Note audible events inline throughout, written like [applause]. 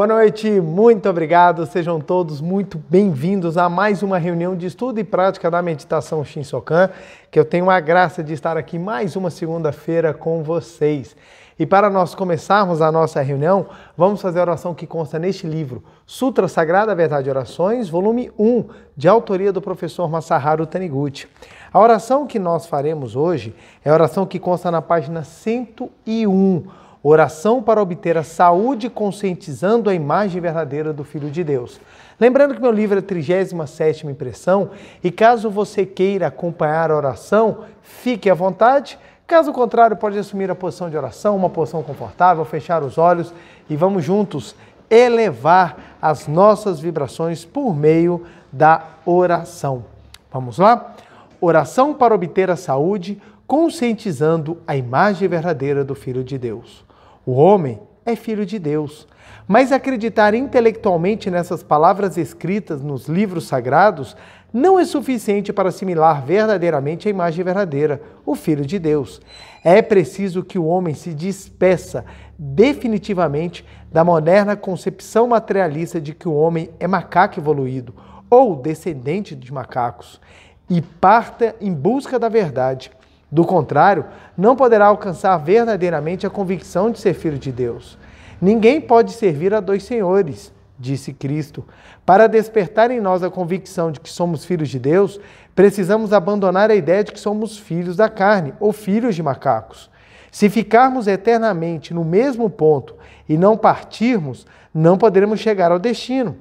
Boa noite, muito obrigado. Sejam todos muito bem-vindos a mais uma reunião de estudo e prática da meditação Shinsokan, que eu tenho a graça de estar aqui mais uma segunda-feira com vocês. E para nós começarmos a nossa reunião, vamos fazer a oração que consta neste livro, Sutra Sagrada Verdade e Orações, volume 1, de autoria do professor Masaharu Taniguchi. A oração que nós faremos hoje é a oração que consta na página 101 Oração para obter a saúde, conscientizando a imagem verdadeira do Filho de Deus. Lembrando que meu livro é 37 impressão e caso você queira acompanhar a oração, fique à vontade. Caso contrário, pode assumir a posição de oração, uma posição confortável, fechar os olhos e vamos juntos elevar as nossas vibrações por meio da oração. Vamos lá? Oração para obter a saúde, conscientizando a imagem verdadeira do Filho de Deus. O homem é filho de Deus. Mas acreditar intelectualmente nessas palavras escritas nos livros sagrados não é suficiente para assimilar verdadeiramente a imagem verdadeira, o Filho de Deus. É preciso que o homem se despeça definitivamente da moderna concepção materialista de que o homem é macaco evoluído ou descendente de macacos e parta em busca da verdade, do contrário, não poderá alcançar verdadeiramente a convicção de ser filho de Deus. Ninguém pode servir a dois senhores, disse Cristo. Para despertar em nós a convicção de que somos filhos de Deus, precisamos abandonar a ideia de que somos filhos da carne ou filhos de macacos. Se ficarmos eternamente no mesmo ponto e não partirmos, não poderemos chegar ao destino.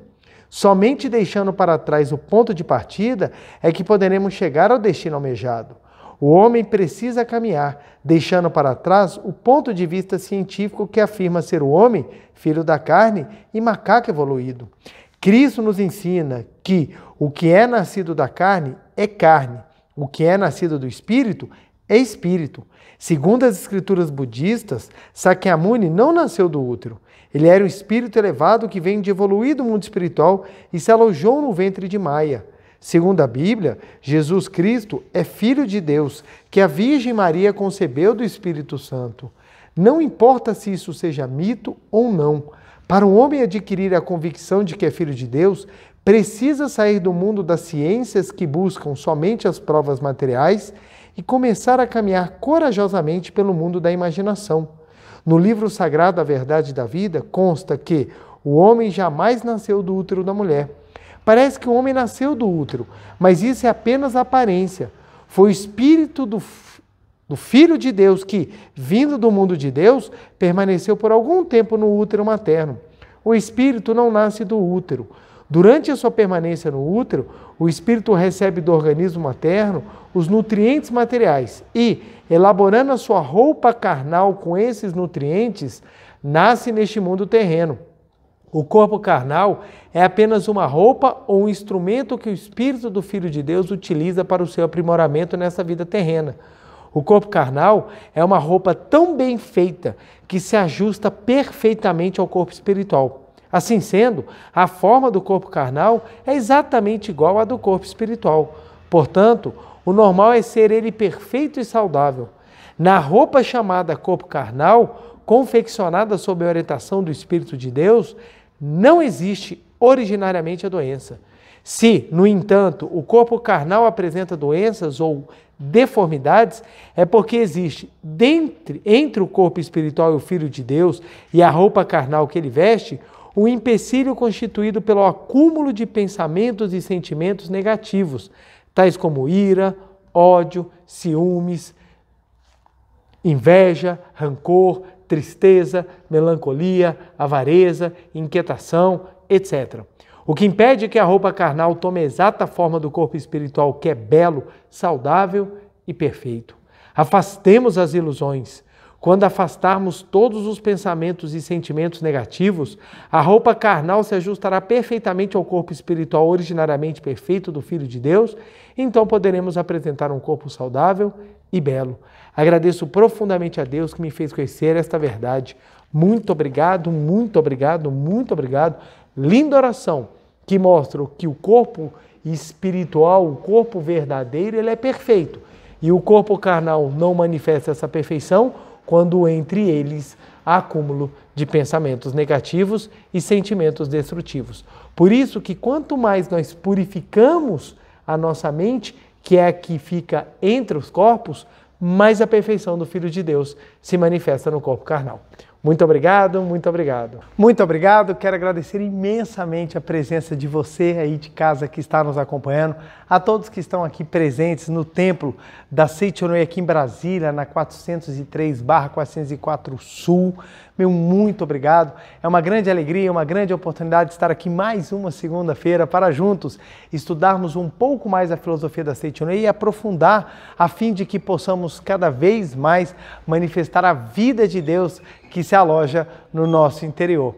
Somente deixando para trás o ponto de partida é que poderemos chegar ao destino almejado. O homem precisa caminhar, deixando para trás o ponto de vista científico que afirma ser o homem, filho da carne e macaco evoluído. Cristo nos ensina que o que é nascido da carne é carne, o que é nascido do espírito é espírito. Segundo as escrituras budistas, Sakyamuni não nasceu do útero. Ele era um espírito elevado que vem de evoluído mundo espiritual e se alojou no ventre de Maia. Segundo a Bíblia, Jesus Cristo é filho de Deus, que a Virgem Maria concebeu do Espírito Santo. Não importa se isso seja mito ou não, para um homem adquirir a convicção de que é filho de Deus, precisa sair do mundo das ciências que buscam somente as provas materiais e começar a caminhar corajosamente pelo mundo da imaginação. No livro sagrado A Verdade da Vida consta que o homem jamais nasceu do útero da mulher. Parece que o homem nasceu do útero, mas isso é apenas aparência. Foi o espírito do, do Filho de Deus que, vindo do mundo de Deus, permaneceu por algum tempo no útero materno. O espírito não nasce do útero. Durante a sua permanência no útero, o espírito recebe do organismo materno os nutrientes materiais e, elaborando a sua roupa carnal com esses nutrientes, nasce neste mundo terreno. O corpo carnal é apenas uma roupa ou um instrumento que o Espírito do Filho de Deus utiliza para o seu aprimoramento nessa vida terrena. O corpo carnal é uma roupa tão bem feita que se ajusta perfeitamente ao corpo espiritual. Assim sendo, a forma do corpo carnal é exatamente igual à do corpo espiritual. Portanto, o normal é ser ele perfeito e saudável. Na roupa chamada corpo carnal, confeccionada sob a orientação do Espírito de Deus, não existe originariamente a doença. Se, no entanto, o corpo carnal apresenta doenças ou deformidades, é porque existe dentre, entre o corpo espiritual e o Filho de Deus e a roupa carnal que ele veste, um empecilho constituído pelo acúmulo de pensamentos e sentimentos negativos, tais como ira, ódio, ciúmes, inveja, rancor, tristeza, melancolia, avareza, inquietação, etc. O que impede que a roupa carnal tome a exata forma do corpo espiritual que é belo, saudável e perfeito. Afastemos as ilusões. Quando afastarmos todos os pensamentos e sentimentos negativos, a roupa carnal se ajustará perfeitamente ao corpo espiritual originariamente perfeito do Filho de Deus, então poderemos apresentar um corpo saudável e belo. Agradeço profundamente a Deus que me fez conhecer esta verdade. Muito obrigado, muito obrigado, muito obrigado. Linda oração que mostra que o corpo espiritual, o corpo verdadeiro, ele é perfeito. E o corpo carnal não manifesta essa perfeição quando entre eles há acúmulo de pensamentos negativos e sentimentos destrutivos. Por isso que quanto mais nós purificamos a nossa mente, que é a que fica entre os corpos, mas a perfeição do Filho de Deus se manifesta no corpo carnal. Muito obrigado, muito obrigado. Muito obrigado, quero agradecer imensamente a presença de você aí de casa que está nos acompanhando, a todos que estão aqui presentes no templo da Seitonei aqui em Brasília, na 403 barra 404 Sul. Meu muito obrigado. É uma grande alegria, é uma grande oportunidade de estar aqui mais uma segunda-feira para juntos estudarmos um pouco mais a filosofia da Seitonei e aprofundar a fim de que possamos cada vez mais manifestar a vida de Deus que se aloja no nosso interior.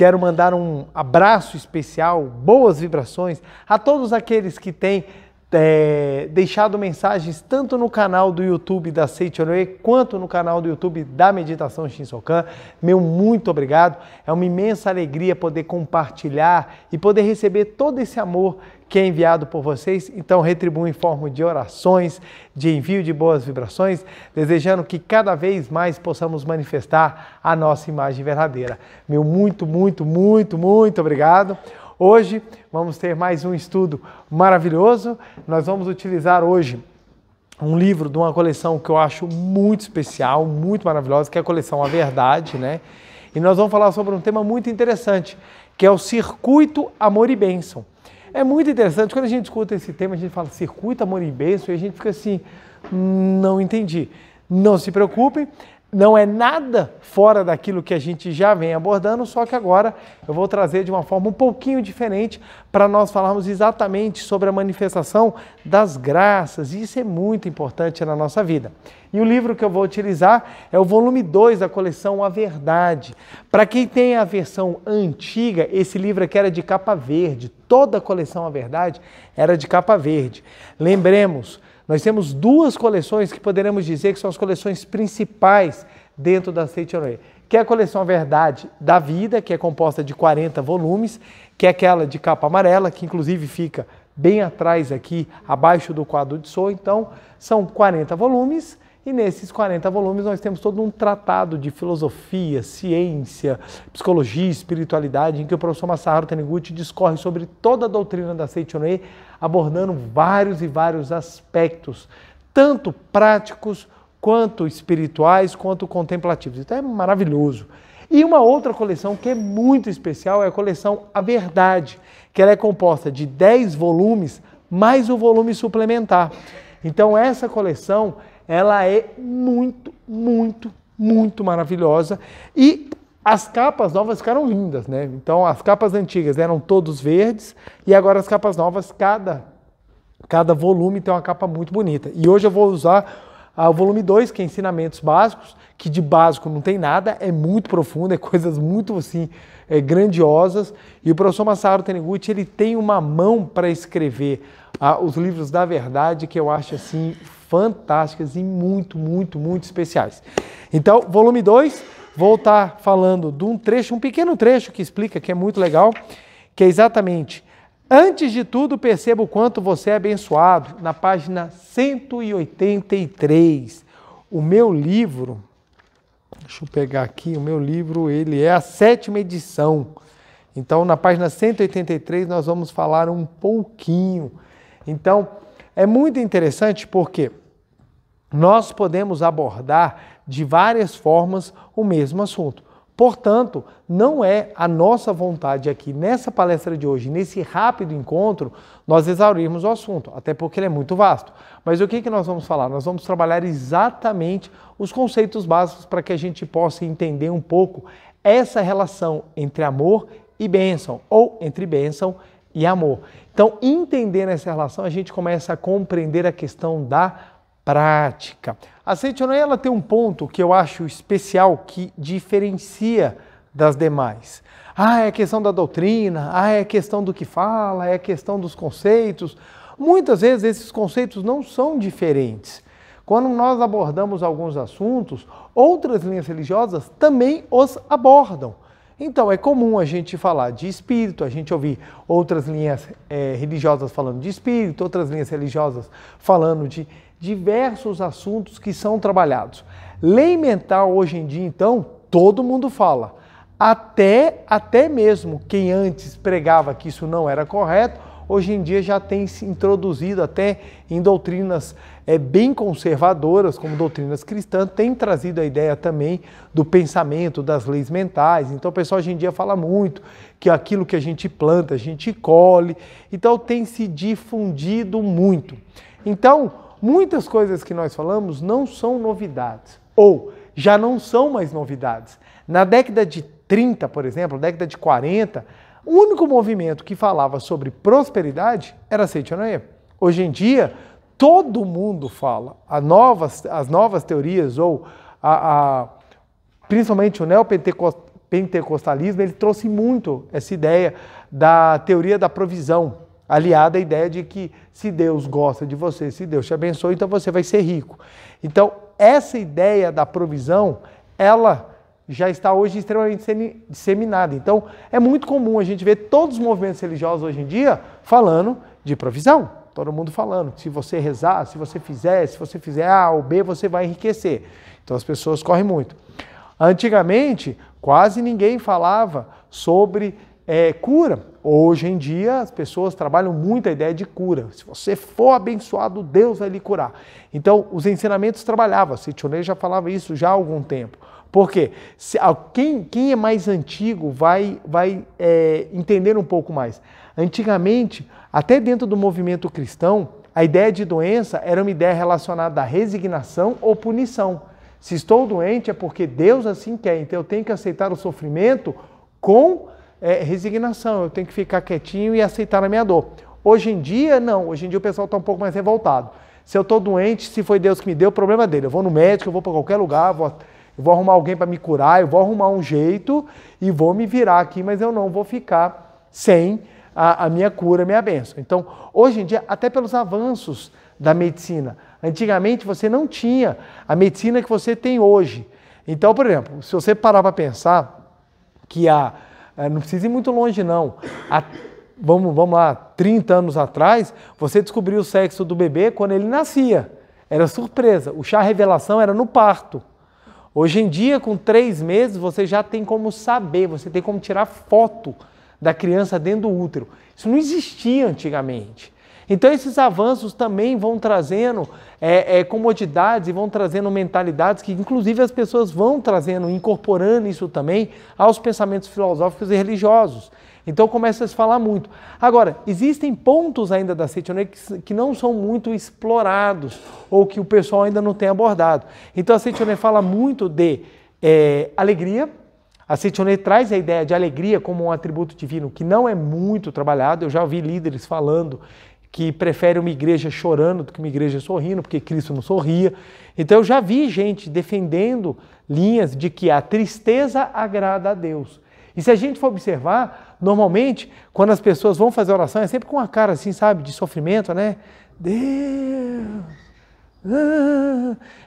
Quero mandar um abraço especial, boas vibrações a todos aqueles que têm é, deixado mensagens tanto no canal do YouTube da Seichonue quanto no canal do YouTube da Meditação Shinsokan. Meu muito obrigado. É uma imensa alegria poder compartilhar e poder receber todo esse amor que é enviado por vocês, então retribuo em forma de orações, de envio de boas vibrações, desejando que cada vez mais possamos manifestar a nossa imagem verdadeira. Meu muito, muito, muito, muito obrigado. Hoje vamos ter mais um estudo maravilhoso. Nós vamos utilizar hoje um livro de uma coleção que eu acho muito especial, muito maravilhosa, que é a coleção A Verdade, né? E nós vamos falar sobre um tema muito interessante, que é o circuito Amor e Bênção. É muito interessante, quando a gente escuta esse tema, a gente fala circuito, amor e bênção, e a gente fica assim, hum, não entendi. Não se preocupem, não é nada fora daquilo que a gente já vem abordando, só que agora eu vou trazer de uma forma um pouquinho diferente para nós falarmos exatamente sobre a manifestação das graças, e isso é muito importante na nossa vida. E o livro que eu vou utilizar é o volume 2 da coleção A Verdade. Para quem tem a versão antiga, esse livro aqui era de capa verde, toda a coleção A Verdade era de capa verde. Lembremos, nós temos duas coleções que poderemos dizer que são as coleções principais dentro da Seitonei, que é a coleção Verdade da Vida, que é composta de 40 volumes, que é aquela de capa amarela, que inclusive fica bem atrás aqui, abaixo do quadro de Sou. Então, são 40 volumes. E nesses 40 volumes nós temos todo um tratado de filosofia, ciência, psicologia, espiritualidade, em que o professor Masaharu Taniguchi discorre sobre toda a doutrina da Seitonei abordando vários e vários aspectos, tanto práticos quanto espirituais, quanto contemplativos. Então é maravilhoso. E uma outra coleção que é muito especial é a coleção A Verdade, que ela é composta de 10 volumes mais o volume suplementar. Então essa coleção, ela é muito, muito, muito maravilhosa e as capas novas ficaram lindas, né? Então as capas antigas eram todos verdes e agora as capas novas, cada, cada volume tem uma capa muito bonita. E hoje eu vou usar ah, o volume 2, que é ensinamentos básicos, que de básico não tem nada, é muito profundo, é [laughs] coisas muito assim é, grandiosas. E o professor Massaro Taniguchi, ele tem uma mão para escrever ah, os livros da verdade que eu acho assim fantásticas e muito, muito, muito especiais. Então, volume 2, vou estar tá falando de um trecho, um pequeno trecho que explica, que é muito legal, que é exatamente: Antes de tudo, perceba o quanto você é abençoado, na página 183. O meu livro, deixa eu pegar aqui, o meu livro, ele é a sétima edição. Então, na página 183, nós vamos falar um pouquinho. Então, é muito interessante porque nós podemos abordar de várias formas o mesmo assunto. Portanto, não é a nossa vontade aqui nessa palestra de hoje, nesse rápido encontro, nós exaurirmos o assunto, até porque ele é muito vasto. Mas o que, que nós vamos falar? Nós vamos trabalhar exatamente os conceitos básicos para que a gente possa entender um pouco essa relação entre amor e bênção, ou entre bênção e amor. Então, entendendo essa relação, a gente começa a compreender a questão da prática. A Seitonai ela tem um ponto que eu acho especial que diferencia das demais. Ah, é a questão da doutrina, ah, é a questão do que fala, é a questão dos conceitos. Muitas vezes esses conceitos não são diferentes. Quando nós abordamos alguns assuntos, outras linhas religiosas também os abordam. Então, é comum a gente falar de espírito, a gente ouvir outras linhas é, religiosas falando de espírito, outras linhas religiosas falando de diversos assuntos que são trabalhados. Lei mental hoje em dia, então, todo mundo fala. Até, até mesmo quem antes pregava que isso não era correto, hoje em dia já tem se introduzido até em doutrinas é, bem conservadoras, como doutrinas cristãs, tem trazido a ideia também do pensamento, das leis mentais. Então o pessoal hoje em dia fala muito que aquilo que a gente planta, a gente colhe. Então tem se difundido muito. Então, muitas coisas que nós falamos não são novidades, ou já não são mais novidades. Na década de 30, por exemplo, década de 40, o único movimento que falava sobre prosperidade era Seitonaya. Hoje em dia, todo mundo fala. As novas, as novas teorias, ou a, a, principalmente o neopentecostalismo, ele trouxe muito essa ideia da teoria da provisão aliado à ideia de que se Deus gosta de você, se Deus te abençoa, então você vai ser rico. Então, essa ideia da provisão, ela já está hoje extremamente disseminada. Então, é muito comum a gente ver todos os movimentos religiosos hoje em dia falando de provisão. Todo mundo falando, que se você rezar, se você fizer, se você fizer A ou B, você vai enriquecer. Então as pessoas correm muito. Antigamente, quase ninguém falava sobre é, cura, hoje em dia as pessoas trabalham muito a ideia de cura. Se você for abençoado, Deus vai lhe curar. Então, os ensinamentos trabalhavam, Sitionei já falava isso já há algum tempo. Porque se, ah, quem, quem é mais antigo vai, vai é, entender um pouco mais. Antigamente, até dentro do movimento cristão, a ideia de doença era uma ideia relacionada à resignação ou punição. Se estou doente é porque Deus assim quer, então eu tenho que aceitar o sofrimento com é, resignação, eu tenho que ficar quietinho e aceitar a minha dor. Hoje em dia, não. Hoje em dia o pessoal está um pouco mais revoltado. Se eu estou doente, se foi Deus que me deu, o problema dele. Eu vou no médico, eu vou para qualquer lugar, vou, eu vou arrumar alguém para me curar, eu vou arrumar um jeito e vou me virar aqui, mas eu não vou ficar sem a, a minha cura, a minha bênção. Então, hoje em dia, até pelos avanços da medicina, antigamente você não tinha a medicina que você tem hoje. Então, por exemplo, se você parar para pensar que a é, não precisa ir muito longe, não. Há, vamos, vamos lá, 30 anos atrás, você descobriu o sexo do bebê quando ele nascia. Era surpresa. O chá revelação era no parto. Hoje em dia, com três meses, você já tem como saber, você tem como tirar foto da criança dentro do útero. Isso não existia antigamente. Então, esses avanços também vão trazendo é, é, comodidades e vão trazendo mentalidades que, inclusive, as pessoas vão trazendo, incorporando isso também aos pensamentos filosóficos e religiosos. Então, começa a se falar muito. Agora, existem pontos ainda da Seitione que, que não são muito explorados ou que o pessoal ainda não tem abordado. Então, a Seitione fala muito de é, alegria, a Seitione traz a ideia de alegria como um atributo divino que não é muito trabalhado. Eu já ouvi líderes falando que prefere uma igreja chorando do que uma igreja sorrindo, porque Cristo não sorria. Então eu já vi gente defendendo linhas de que a tristeza agrada a Deus. E se a gente for observar, normalmente, quando as pessoas vão fazer oração, é sempre com uma cara assim, sabe, de sofrimento, né? Deus.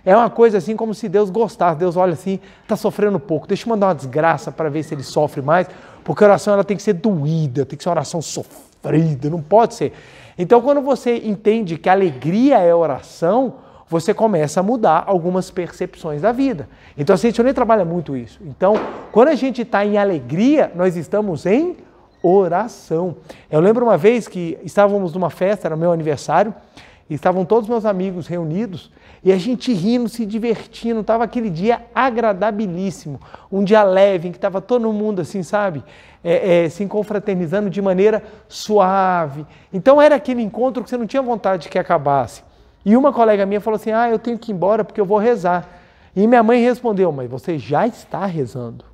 é uma coisa assim como se Deus gostasse. Deus olha assim, está sofrendo pouco. Deixa eu mandar uma desgraça para ver se ele sofre mais, porque a oração ela tem que ser doída, tem que ser uma oração sofrida, não pode ser. Então, quando você entende que alegria é oração, você começa a mudar algumas percepções da vida. Então, a Cientione trabalha muito isso. Então, quando a gente está em alegria, nós estamos em oração. Eu lembro uma vez que estávamos numa festa, era meu aniversário, estavam todos meus amigos reunidos e a gente rindo, se divertindo. Estava aquele dia agradabilíssimo, um dia leve, em que estava todo mundo assim, sabe? É, é, se confraternizando de maneira suave. Então era aquele encontro que você não tinha vontade que acabasse. E uma colega minha falou assim: Ah, eu tenho que ir embora porque eu vou rezar. E minha mãe respondeu: Mas você já está rezando.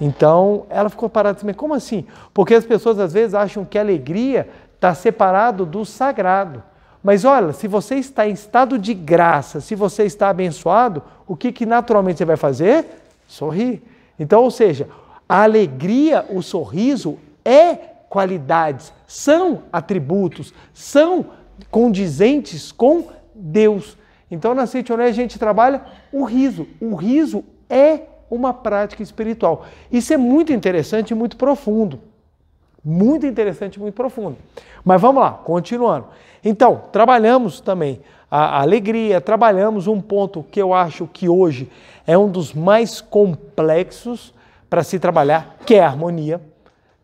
Então ela ficou parada assim: Como assim? Porque as pessoas às vezes acham que a alegria está separado do sagrado. Mas olha, se você está em estado de graça, se você está abençoado, o que, que naturalmente você vai fazer? Sorrir. Então, ou seja, a alegria, o sorriso é qualidades, são atributos, são condizentes com Deus. Então, na Sintonia a gente trabalha o riso. O riso é uma prática espiritual. Isso é muito interessante e muito profundo. Muito interessante e muito profundo. Mas vamos lá, continuando. Então, trabalhamos também a alegria, trabalhamos um ponto que eu acho que hoje é um dos mais complexos para se trabalhar, que é a harmonia.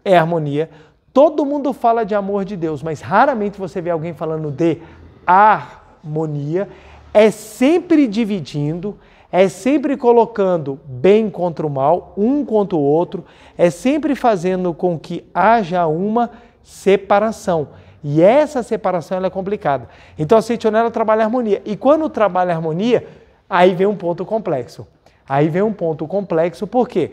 É a harmonia. Todo mundo fala de amor de Deus, mas raramente você vê alguém falando de harmonia. É sempre dividindo, é sempre colocando bem contra o mal, um contra o outro, é sempre fazendo com que haja uma separação. E essa separação é complicada. Então a sentinela trabalha a harmonia. E quando trabalha a harmonia, aí vem um ponto complexo. Aí vem um ponto complexo porque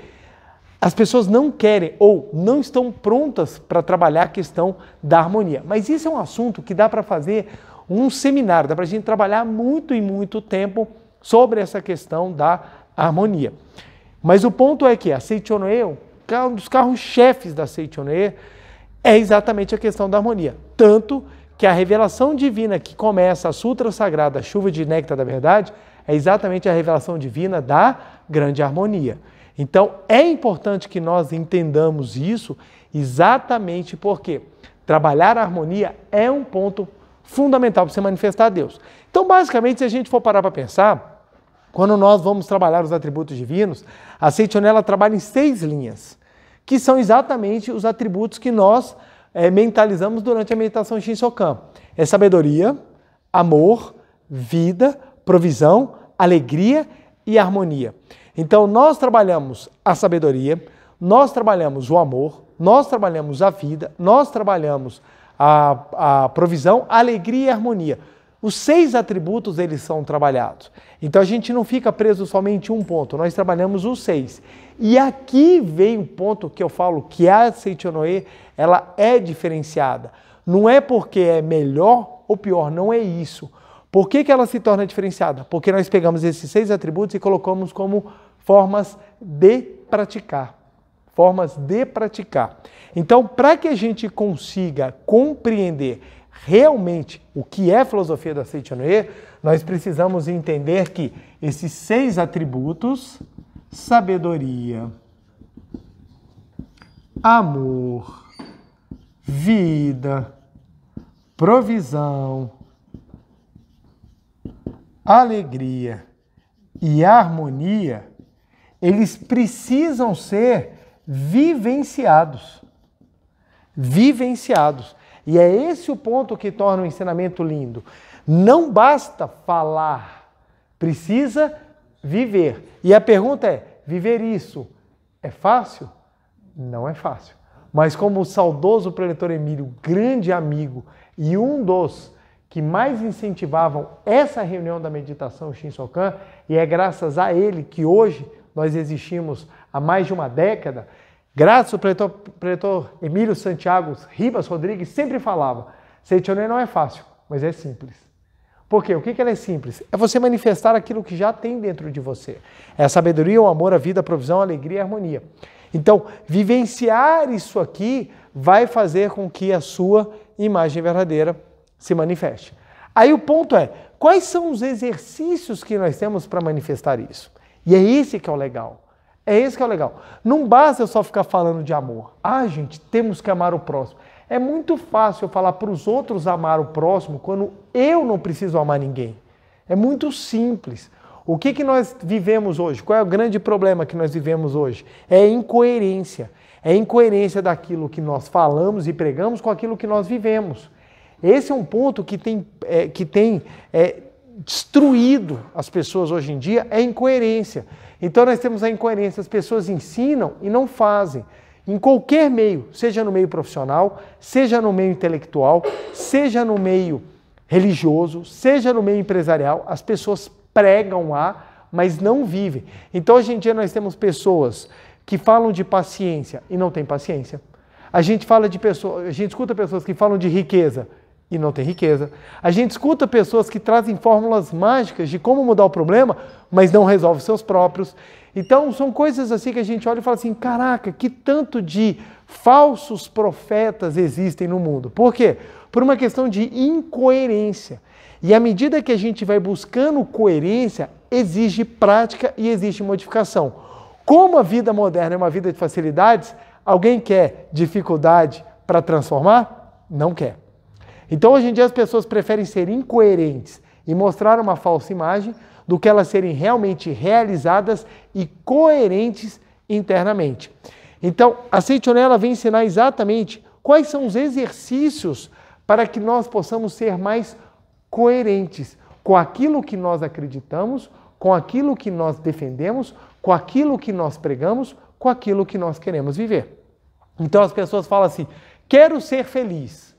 as pessoas não querem ou não estão prontas para trabalhar a questão da harmonia. Mas isso é um assunto que dá para fazer um seminário, dá para a gente trabalhar muito e muito tempo sobre essa questão da harmonia. Mas o ponto é que a é um dos carros-chefes da Seichonoe, é exatamente a questão da harmonia. Tanto que a revelação divina que começa a Sutra Sagrada, a chuva de néctar da verdade, é exatamente a revelação divina da grande harmonia. Então é importante que nós entendamos isso exatamente porque trabalhar a harmonia é um ponto fundamental para você manifestar a Deus. Então, basicamente, se a gente for parar para pensar, quando nós vamos trabalhar os atributos divinos, a Seitonela trabalha em seis linhas que são exatamente os atributos que nós é, mentalizamos durante a meditação Shinsokan. É sabedoria, amor, vida, provisão, alegria e harmonia. Então nós trabalhamos a sabedoria, nós trabalhamos o amor, nós trabalhamos a vida, nós trabalhamos a, a provisão, alegria e harmonia. Os seis atributos eles são trabalhados. Então a gente não fica preso somente um ponto, nós trabalhamos os seis. E aqui vem o ponto que eu falo que a Seitonoe, ela é diferenciada. Não é porque é melhor ou pior, não é isso. Por que, que ela se torna diferenciada? Porque nós pegamos esses seis atributos e colocamos como formas de praticar. Formas de praticar. Então, para que a gente consiga compreender realmente o que é filosofia da Seitanue, nós precisamos entender que esses seis atributos sabedoria, amor, vida, provisão, alegria e harmonia, eles precisam ser vivenciados. Vivenciados. E é esse o ponto que torna o ensinamento lindo. Não basta falar, precisa viver. E a pergunta é: viver isso é fácil? Não é fácil. Mas como o saudoso preletor Emílio, grande amigo e um dos que mais incentivavam essa reunião da meditação Shinsokan, e é graças a ele que hoje nós existimos há mais de uma década, Graças ao pretor, pretor Emílio Santiago Ribas Rodrigues sempre falava, Seitonei não é fácil, mas é simples. Por quê? O que, que ela é simples? É você manifestar aquilo que já tem dentro de você. É a sabedoria, o amor, a vida, a provisão, a alegria e a harmonia. Então, vivenciar isso aqui vai fazer com que a sua imagem verdadeira se manifeste. Aí o ponto é, quais são os exercícios que nós temos para manifestar isso? E é esse que é o legal. É esse que é o legal. Não basta eu só ficar falando de amor. Ah, gente, temos que amar o próximo. É muito fácil eu falar para os outros amar o próximo quando eu não preciso amar ninguém. É muito simples. O que, que nós vivemos hoje? Qual é o grande problema que nós vivemos hoje? É incoerência. É incoerência daquilo que nós falamos e pregamos com aquilo que nós vivemos. Esse é um ponto que tem, é, que tem é, destruído as pessoas hoje em dia, é incoerência. Então nós temos a incoerência, as pessoas ensinam e não fazem. Em qualquer meio, seja no meio profissional, seja no meio intelectual, seja no meio religioso, seja no meio empresarial, as pessoas pregam a, mas não vivem. Então hoje em dia nós temos pessoas que falam de paciência e não têm paciência. A gente fala de pessoas, a gente escuta pessoas que falam de riqueza e não tem riqueza. A gente escuta pessoas que trazem fórmulas mágicas de como mudar o problema, mas não resolve seus próprios. Então, são coisas assim que a gente olha e fala assim: caraca, que tanto de falsos profetas existem no mundo. Por quê? Por uma questão de incoerência. E à medida que a gente vai buscando coerência, exige prática e exige modificação. Como a vida moderna é uma vida de facilidades, alguém quer dificuldade para transformar? Não quer. Então, hoje em dia, as pessoas preferem ser incoerentes e mostrar uma falsa imagem do que elas serem realmente realizadas e coerentes internamente. Então, a Sentinela vem ensinar exatamente quais são os exercícios para que nós possamos ser mais coerentes com aquilo que nós acreditamos, com aquilo que nós defendemos, com aquilo que nós pregamos, com aquilo que nós queremos viver. Então as pessoas falam assim: quero ser feliz.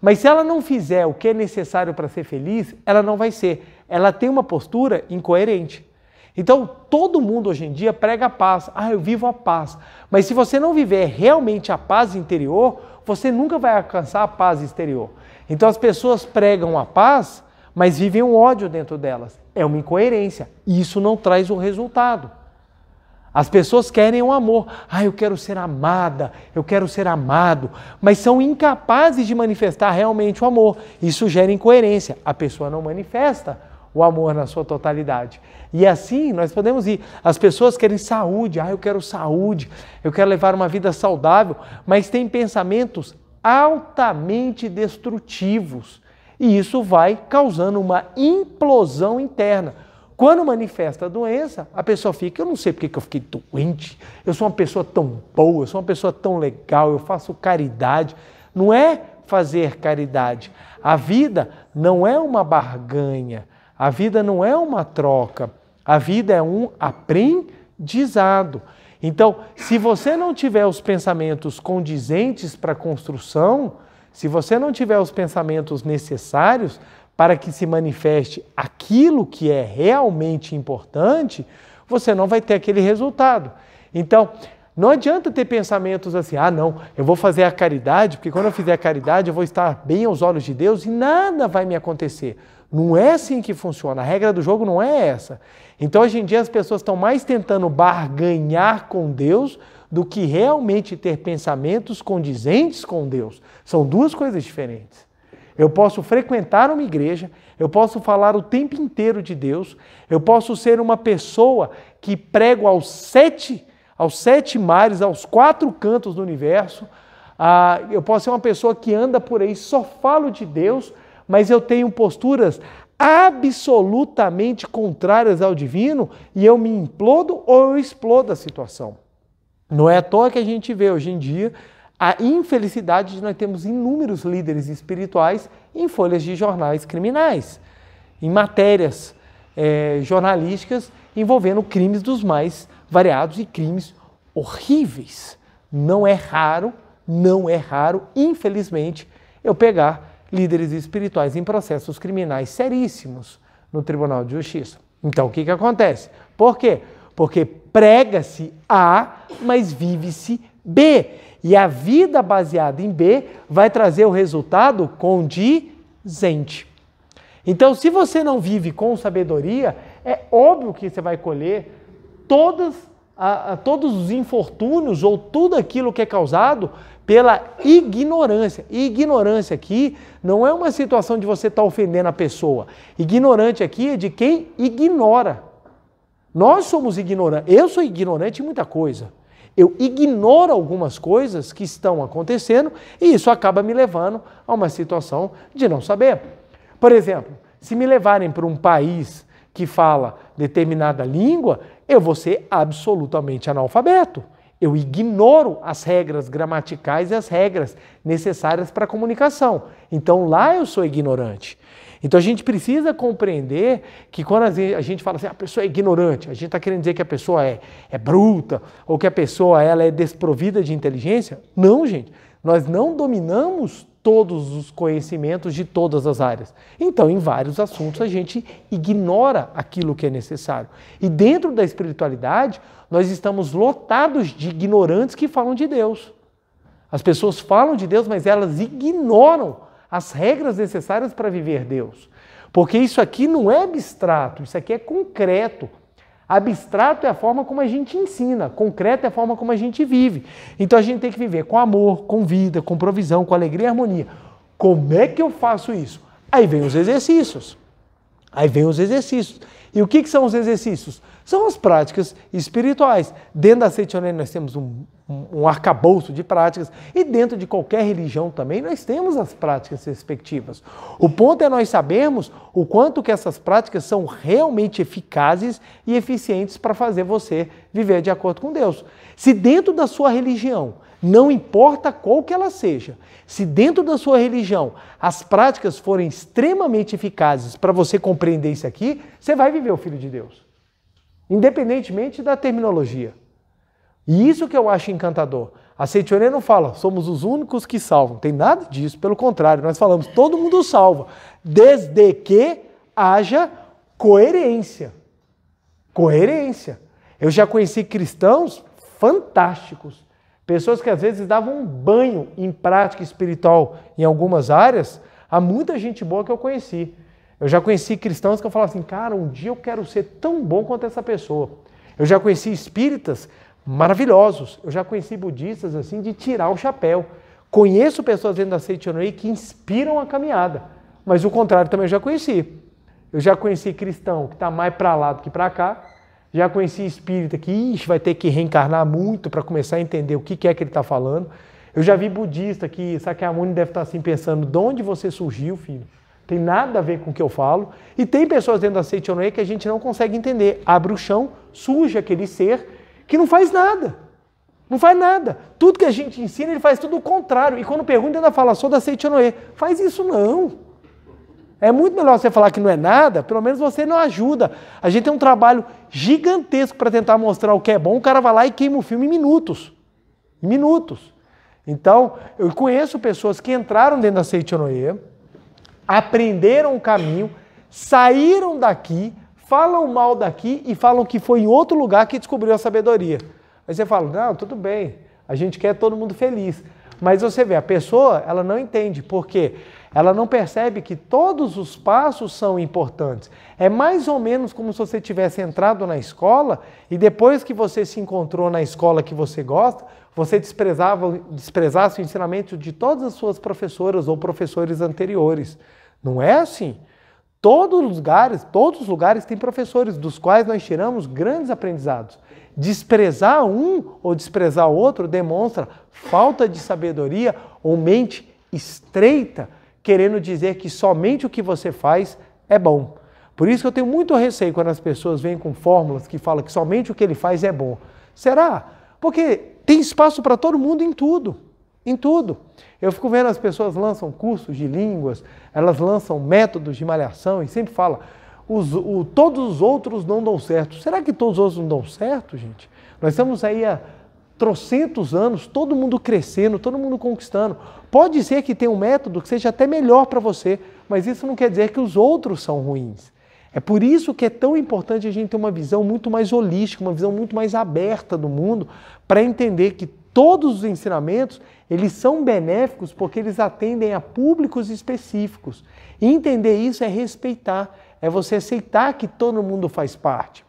Mas se ela não fizer o que é necessário para ser feliz, ela não vai ser. Ela tem uma postura incoerente. Então, todo mundo hoje em dia prega a paz. Ah, eu vivo a paz. Mas se você não viver realmente a paz interior, você nunca vai alcançar a paz exterior. Então, as pessoas pregam a paz, mas vivem um ódio dentro delas. É uma incoerência. E isso não traz o resultado. As pessoas querem o um amor. Ah, eu quero ser amada, eu quero ser amado, mas são incapazes de manifestar realmente o amor. Isso gera incoerência. A pessoa não manifesta o amor na sua totalidade. E assim nós podemos ir. As pessoas querem saúde, ah, eu quero saúde, eu quero levar uma vida saudável, mas têm pensamentos altamente destrutivos. E isso vai causando uma implosão interna quando manifesta a doença, a pessoa fica, eu não sei porque que eu fiquei doente, eu sou uma pessoa tão boa, eu sou uma pessoa tão legal, eu faço caridade. Não é fazer caridade. A vida não é uma barganha, a vida não é uma troca, a vida é um aprendizado. Então, se você não tiver os pensamentos condizentes para a construção, se você não tiver os pensamentos necessários, para que se manifeste aquilo que é realmente importante, você não vai ter aquele resultado. Então, não adianta ter pensamentos assim: ah, não, eu vou fazer a caridade, porque quando eu fizer a caridade eu vou estar bem aos olhos de Deus e nada vai me acontecer. Não é assim que funciona. A regra do jogo não é essa. Então, hoje em dia, as pessoas estão mais tentando barganhar com Deus do que realmente ter pensamentos condizentes com Deus. São duas coisas diferentes eu posso frequentar uma igreja, eu posso falar o tempo inteiro de Deus, eu posso ser uma pessoa que prego aos sete, aos sete mares, aos quatro cantos do universo, ah, eu posso ser uma pessoa que anda por aí, só falo de Deus, mas eu tenho posturas absolutamente contrárias ao divino e eu me implodo ou eu explodo a situação. Não é à toa que a gente vê hoje em dia a infelicidade de nós termos inúmeros líderes espirituais em folhas de jornais criminais, em matérias é, jornalísticas envolvendo crimes dos mais variados e crimes horríveis. Não é raro, não é raro, infelizmente, eu pegar líderes espirituais em processos criminais seríssimos no Tribunal de Justiça. Então o que, que acontece? Por quê? Porque prega-se a, mas vive-se B. E a vida baseada em B vai trazer o resultado condizente. Então, se você não vive com sabedoria, é óbvio que você vai colher todas, a, a, todos os infortúnios ou tudo aquilo que é causado pela ignorância. E ignorância aqui não é uma situação de você estar tá ofendendo a pessoa. Ignorante aqui é de quem ignora. Nós somos ignorantes. Eu sou ignorante em muita coisa eu ignoro algumas coisas que estão acontecendo e isso acaba me levando a uma situação de não saber. Por exemplo, se me levarem para um país que fala determinada língua, eu vou ser absolutamente analfabeto. Eu ignoro as regras gramaticais e as regras necessárias para a comunicação. Então lá eu sou ignorante. Então a gente precisa compreender que quando a gente fala assim, ah, a pessoa é ignorante, a gente está querendo dizer que a pessoa é, é bruta ou que a pessoa ela é desprovida de inteligência. Não, gente. Nós não dominamos todos os conhecimentos de todas as áreas. Então, em vários assuntos, a gente ignora aquilo que é necessário. E dentro da espiritualidade, nós estamos lotados de ignorantes que falam de Deus. As pessoas falam de Deus, mas elas ignoram as regras necessárias para viver Deus. Porque isso aqui não é abstrato, isso aqui é concreto. Abstrato é a forma como a gente ensina, concreto é a forma como a gente vive. Então a gente tem que viver com amor, com vida, com provisão, com alegria e harmonia. Como é que eu faço isso? Aí vem os exercícios. Aí vem os exercícios. E o que, que são os exercícios? São as práticas espirituais. Dentro da Seitonei nós temos um, um, um arcabouço de práticas e dentro de qualquer religião também nós temos as práticas respectivas. O ponto é nós sabermos o quanto que essas práticas são realmente eficazes e eficientes para fazer você viver de acordo com Deus. Se dentro da sua religião não importa qual que ela seja, se dentro da sua religião as práticas forem extremamente eficazes para você compreender isso aqui, você vai viver o Filho de Deus, independentemente da terminologia. E isso que eu acho encantador. A Seitione não fala, somos os únicos que salvam. Tem nada disso, pelo contrário, nós falamos, todo mundo salva, desde que haja coerência. Coerência. Eu já conheci cristãos fantásticos Pessoas que às vezes davam um banho em prática espiritual em algumas áreas, há muita gente boa que eu conheci. Eu já conheci cristãos que eu falava assim, cara, um dia eu quero ser tão bom quanto essa pessoa. Eu já conheci espíritas maravilhosos. Eu já conheci budistas assim de tirar o chapéu. Conheço pessoas dentro da Seitonei que inspiram a caminhada, mas o contrário também eu já conheci. Eu já conheci cristão que está mais para lá do que para cá, já conheci espírita que ixi, vai ter que reencarnar muito para começar a entender o que, é que ele está falando. Eu já vi budista que Sakyamuni deve estar tá, assim pensando, de onde você surgiu, filho? Tem nada a ver com o que eu falo. E tem pessoas dentro da Seitonoe que a gente não consegue entender. Abre o chão, surge aquele ser que não faz nada. Não faz nada. Tudo que a gente ensina, ele faz tudo o contrário. E quando pergunta, ainda fala, sou da Seitonoe. Faz isso não. É muito melhor você falar que não é nada, pelo menos você não ajuda. A gente tem um trabalho gigantesco para tentar mostrar o que é bom, o cara vai lá e queima o filme em minutos. Em minutos. Então, eu conheço pessoas que entraram dentro da Seichonoye, aprenderam o caminho, saíram daqui, falam mal daqui e falam que foi em outro lugar que descobriu a sabedoria. Aí você fala, não, tudo bem, a gente quer todo mundo feliz. Mas você vê, a pessoa, ela não entende, porque ela não percebe que todos os passos são importantes. É mais ou menos como se você tivesse entrado na escola e depois que você se encontrou na escola que você gosta, você desprezava, desprezasse o ensinamento de todas as suas professoras ou professores anteriores. Não é assim. Todos os lugares, todos os lugares têm professores dos quais nós tiramos grandes aprendizados. Desprezar um ou desprezar outro demonstra falta de sabedoria ou mente estreita querendo dizer que somente o que você faz é bom. Por isso que eu tenho muito receio quando as pessoas vêm com fórmulas que falam que somente o que ele faz é bom. Será? Porque tem espaço para todo mundo em tudo. Em tudo. Eu fico vendo as pessoas lançam cursos de línguas, elas lançam métodos de malhação e sempre fala os, o, todos os outros não dão certo. Será que todos os outros não dão certo, gente? Nós estamos aí há trocentos anos, todo mundo crescendo, todo mundo conquistando. Pode ser que tenha um método que seja até melhor para você, mas isso não quer dizer que os outros são ruins. É por isso que é tão importante a gente ter uma visão muito mais holística, uma visão muito mais aberta do mundo, para entender que todos os ensinamentos, eles são benéficos porque eles atendem a públicos específicos. E entender isso é respeitar, é você aceitar que todo mundo faz parte.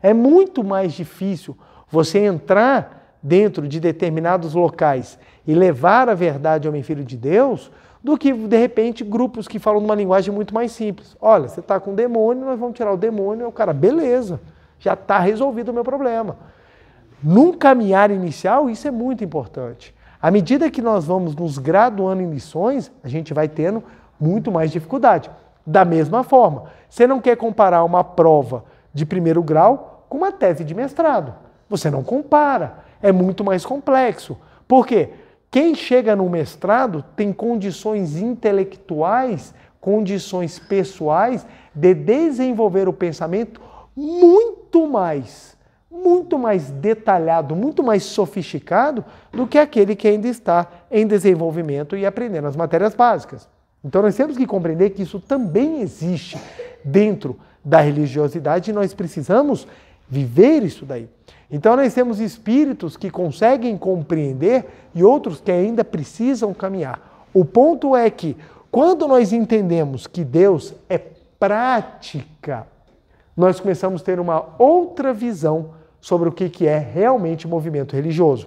É muito mais difícil você entrar dentro de determinados locais e levar a verdade ao homem filho de Deus do que, de repente, grupos que falam numa linguagem muito mais simples. Olha, você está com um demônio, nós vamos tirar o demônio. O cara, beleza, já está resolvido o meu problema. Num caminhar inicial, isso é muito importante. À medida que nós vamos nos graduando em lições, a gente vai tendo muito mais dificuldade. Da mesma forma, você não quer comparar uma prova de primeiro grau com uma tese de mestrado. Você não compara. É muito mais complexo. Por quê? Quem chega no mestrado tem condições intelectuais, condições pessoais de desenvolver o pensamento muito mais, muito mais detalhado, muito mais sofisticado do que aquele que ainda está em desenvolvimento e aprendendo as matérias básicas. Então nós temos que compreender que isso também existe dentro da religiosidade e nós precisamos viver isso daí. Então nós temos espíritos que conseguem compreender e outros que ainda precisam caminhar. O ponto é que quando nós entendemos que Deus é prática, nós começamos a ter uma outra visão sobre o que é realmente movimento religioso.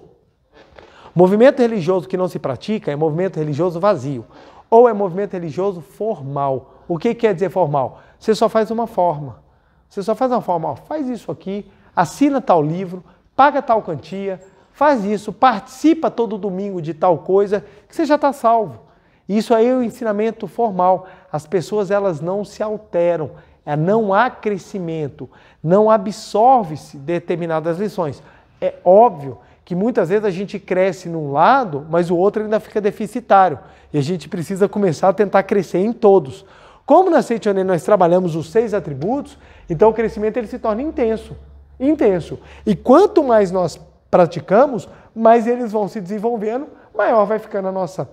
Movimento religioso que não se pratica é movimento religioso vazio, ou é movimento religioso formal. O que quer dizer formal? Você só faz uma forma. Você só faz uma forma, ó, faz isso aqui, assina tal livro, paga tal quantia, faz isso, participa todo domingo de tal coisa, que você já está salvo. Isso aí é o ensinamento formal. As pessoas elas não se alteram, é, não há crescimento, não absorve-se determinadas lições. É óbvio que muitas vezes a gente cresce num lado, mas o outro ainda fica deficitário. E a gente precisa começar a tentar crescer em todos. Como na Seitione nós trabalhamos os seis atributos, então o crescimento ele se torna intenso intenso. E quanto mais nós praticamos, mais eles vão se desenvolvendo, maior vai ficando a nossa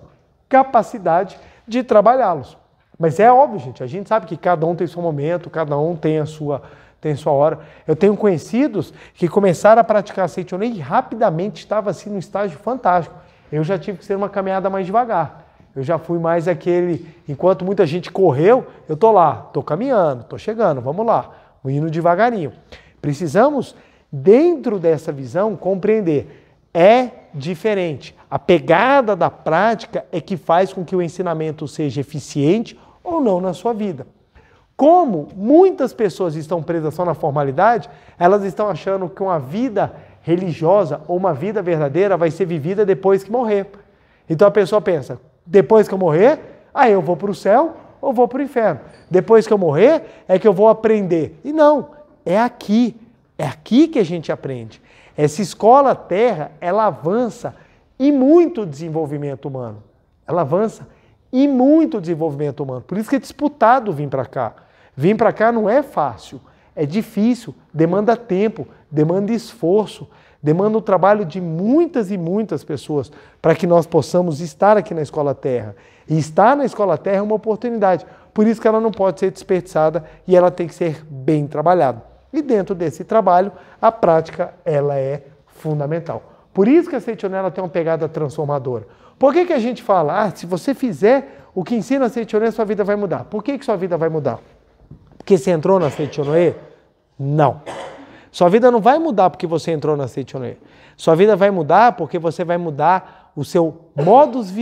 capacidade de trabalhá-los. Mas é óbvio, gente, a gente sabe que cada um tem seu momento, cada um tem a sua tem sua hora. Eu tenho conhecidos que começaram a praticar Seitonei e rapidamente estava assim num estágio fantástico. Eu já tive que ser uma caminhada mais devagar. Eu já fui mais aquele, enquanto muita gente correu, eu tô lá, tô caminhando, tô chegando, vamos lá, o hino devagarinho. Precisamos, dentro dessa visão, compreender. É diferente. A pegada da prática é que faz com que o ensinamento seja eficiente ou não na sua vida. Como muitas pessoas estão presas só na formalidade, elas estão achando que uma vida religiosa ou uma vida verdadeira vai ser vivida depois que morrer. Então a pessoa pensa: depois que eu morrer, aí eu vou para o céu ou vou para o inferno. Depois que eu morrer, é que eu vou aprender. E não é aqui. É aqui que a gente aprende. Essa escola terra, ela avança e muito desenvolvimento humano. Ela avança e muito desenvolvimento humano. Por isso que é disputado vir para cá. Vir para cá não é fácil, é difícil, demanda tempo, demanda esforço, demanda o trabalho de muitas e muitas pessoas para que nós possamos estar aqui na Escola Terra. E estar na Escola Terra é uma oportunidade. Por isso que ela não pode ser desperdiçada e ela tem que ser bem trabalhada. E dentro desse trabalho, a prática ela é fundamental. Por isso que a Seitonela tem uma pegada transformadora. Por que, que a gente fala, ah, se você fizer o que ensina a Seitonela, sua vida vai mudar. Por que, que sua vida vai mudar? Porque você entrou na Seitonoe? Não. Sua vida não vai mudar porque você entrou na Seitonoe. Sua vida vai mudar porque você vai mudar o seu modus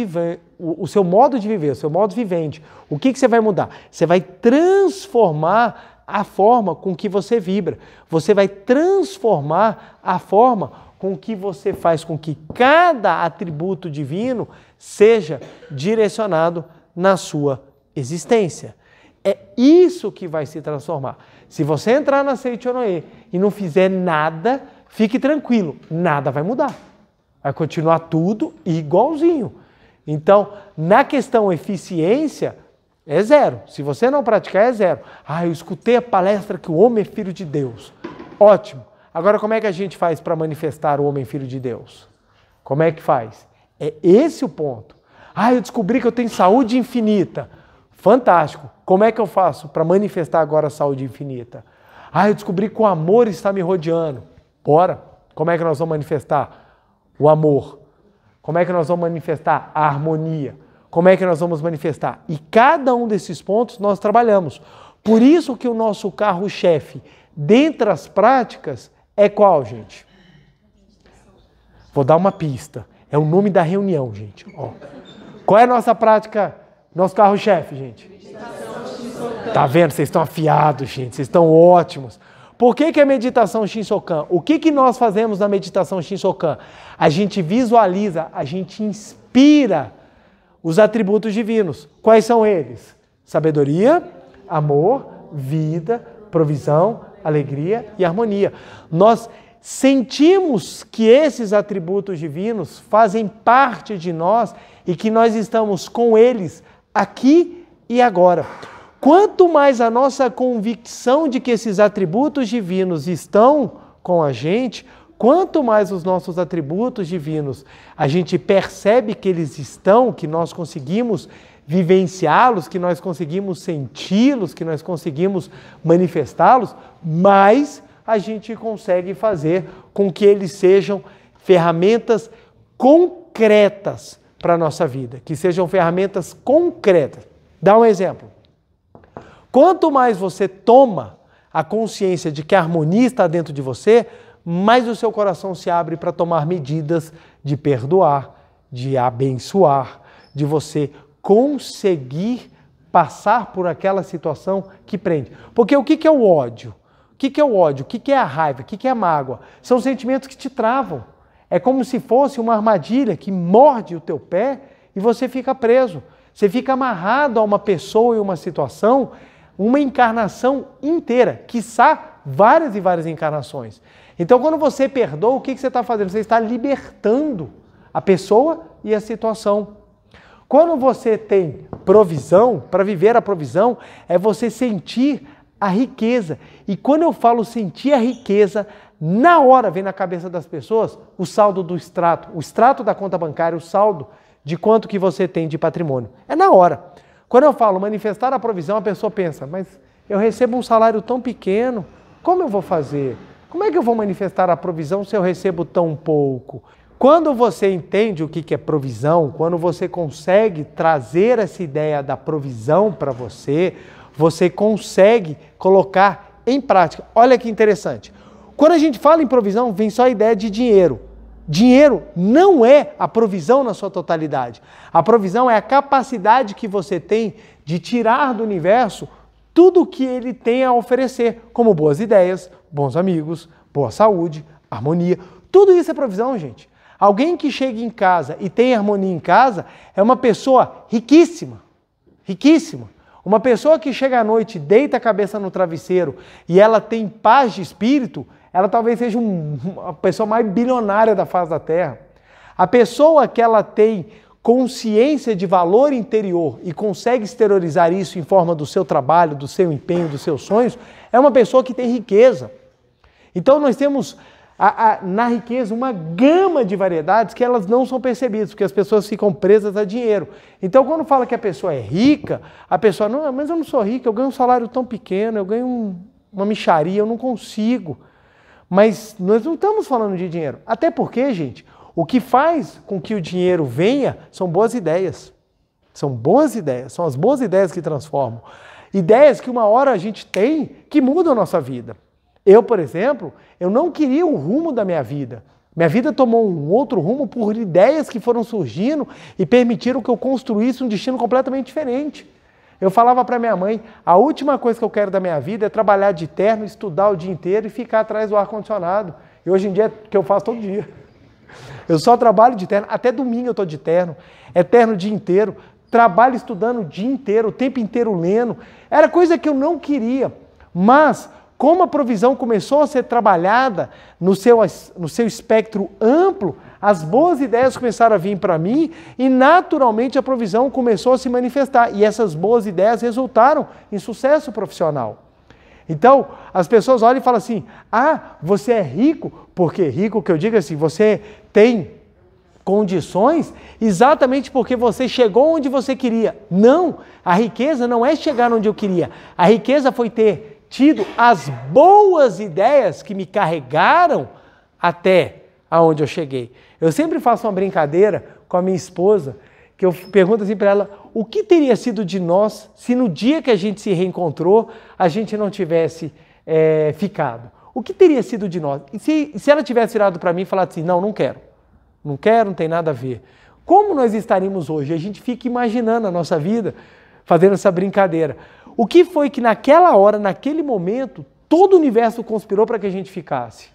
o, o seu modo de viver, o seu modo vivente. O que, que você vai mudar? Você vai transformar a forma com que você vibra. Você vai transformar a forma com que você faz com que cada atributo divino seja direcionado na sua existência. É isso que vai se transformar. Se você entrar na Seichonoe e não fizer nada, fique tranquilo, nada vai mudar. Vai continuar tudo igualzinho. Então, na questão eficiência, é zero. Se você não praticar, é zero. Ah, eu escutei a palestra que o homem é filho de Deus. Ótimo. Agora, como é que a gente faz para manifestar o homem filho de Deus? Como é que faz? É esse o ponto. Ah, eu descobri que eu tenho saúde infinita. Fantástico. Como é que eu faço para manifestar agora a saúde infinita? Ah, eu descobri que o amor está me rodeando. Bora. Como é que nós vamos manifestar o amor? Como é que nós vamos manifestar a harmonia? como é que nós vamos manifestar. E cada um desses pontos nós trabalhamos. Por isso que o nosso carro-chefe, dentre as práticas, é qual, gente? Vou dar uma pista. É o nome da reunião, gente. Ó. Qual é a nossa prática, nosso carro-chefe, gente? Tá vendo? Vocês estão afiados, gente. Vocês estão ótimos. Por que, que é meditação Shinsokan? O que, que nós fazemos na meditação Shinsokan? A gente visualiza, a gente inspira os atributos divinos. Quais são eles? Sabedoria, amor, vida, provisão, alegria e harmonia. Nós sentimos que esses atributos divinos fazem parte de nós e que nós estamos com eles aqui e agora. Quanto mais a nossa convicção de que esses atributos divinos estão com a gente, quanto mais os nossos atributos divinos a gente percebe que eles estão, que nós conseguimos vivenciá-los, que nós conseguimos senti-los, que nós conseguimos manifestá-los, mais a gente consegue fazer com que eles sejam ferramentas concretas para a nossa vida, que sejam ferramentas concretas. Dá um exemplo. Quanto mais você toma a consciência de que a harmonia está dentro de você, mais o seu coração se abre para tomar medidas de perdoar, de abençoar, de você conseguir passar por aquela situação que prende. Porque o que é o ódio? O que é o ódio? O que é, é a raiva? O que é a mágoa? São sentimentos que te travam. É como se fosse uma armadilha que morde o teu pé e você fica preso. Você fica amarrado a uma pessoa e uma situação, uma encarnação inteira, quiçá várias e várias encarnações. Então, quando você perdoa, o que, que você está fazendo? Você está libertando a pessoa e a situação. Quando você tem provisão, para viver a provisão, é você sentir a riqueza. E quando eu falo sentir a riqueza, na hora vem na cabeça das pessoas o saldo do extrato, o extrato da conta bancária, o saldo de quanto que você tem de patrimônio. É na hora. Quando eu falo manifestar a provisão, a pessoa pensa, mas eu recebo um salário tão pequeno, como eu vou fazer? Como é que eu vou manifestar a provisão se eu recebo tão pouco? Quando você entende o que é provisão, quando você consegue trazer essa ideia da provisão para você, você consegue colocar em prática. Olha que interessante. Quando a gente fala em provisão, vem só a ideia de dinheiro. Dinheiro não é a provisão na sua totalidade. A provisão é a capacidade que você tem de tirar do universo tudo o que ele tem a oferecer, como boas ideias, bons amigos, boa saúde, harmonia. Tudo isso é provisão, gente. Alguém que chega em casa e tem harmonia em casa é uma pessoa riquíssima. Riquíssima. Uma pessoa que chega à noite, deita a cabeça no travesseiro e ela tem paz de espírito, ela talvez seja um, a pessoa mais bilionária da face da Terra. A pessoa que ela tem consciência de valor interior e consegue exteriorizar isso em forma do seu trabalho, do seu empenho, dos seus sonhos, é uma pessoa que tem riqueza. Então nós temos a, a, na riqueza uma gama de variedades que elas não são percebidas, porque as pessoas ficam presas a dinheiro. Então, quando fala que a pessoa é rica, a pessoa, não, mas eu não sou rica, eu ganho um salário tão pequeno, eu ganho um, uma micharia, eu não consigo. Mas nós não estamos falando de dinheiro. Até porque, gente, o que faz com que o dinheiro venha são boas ideias. São boas ideias, são as boas ideias que transformam. Ideias que uma hora a gente tem que mudam a nossa vida. Eu, por exemplo, eu não queria o rumo da minha vida. Minha vida tomou um outro rumo por ideias que foram surgindo e permitiram que eu construísse um destino completamente diferente. Eu falava para minha mãe: a última coisa que eu quero da minha vida é trabalhar de terno, estudar o dia inteiro e ficar atrás do ar-condicionado. E hoje em dia é o que eu faço todo dia. [laughs] Eu só trabalho de terno, até domingo eu estou de terno, é terno o dia inteiro, trabalho estudando o dia inteiro, o tempo inteiro lendo. Era coisa que eu não queria, mas como a provisão começou a ser trabalhada no seu, no seu espectro amplo, as boas ideias começaram a vir para mim e naturalmente a provisão começou a se manifestar. E essas boas ideias resultaram em sucesso profissional. Então, as pessoas olham e falam assim: ah, você é rico, porque rico que eu digo é assim, você tem condições exatamente porque você chegou onde você queria. Não, a riqueza não é chegar onde eu queria. A riqueza foi ter tido as boas ideias que me carregaram até aonde eu cheguei. Eu sempre faço uma brincadeira com a minha esposa, que eu pergunto assim para ela: o que teria sido de nós se no dia que a gente se reencontrou a gente não tivesse é, ficado? O que teria sido de nós? E se, se ela tivesse virado para mim e falado assim: não, não quero, não quero, não tem nada a ver. Como nós estaríamos hoje? A gente fica imaginando a nossa vida fazendo essa brincadeira. O que foi que naquela hora, naquele momento, todo o universo conspirou para que a gente ficasse?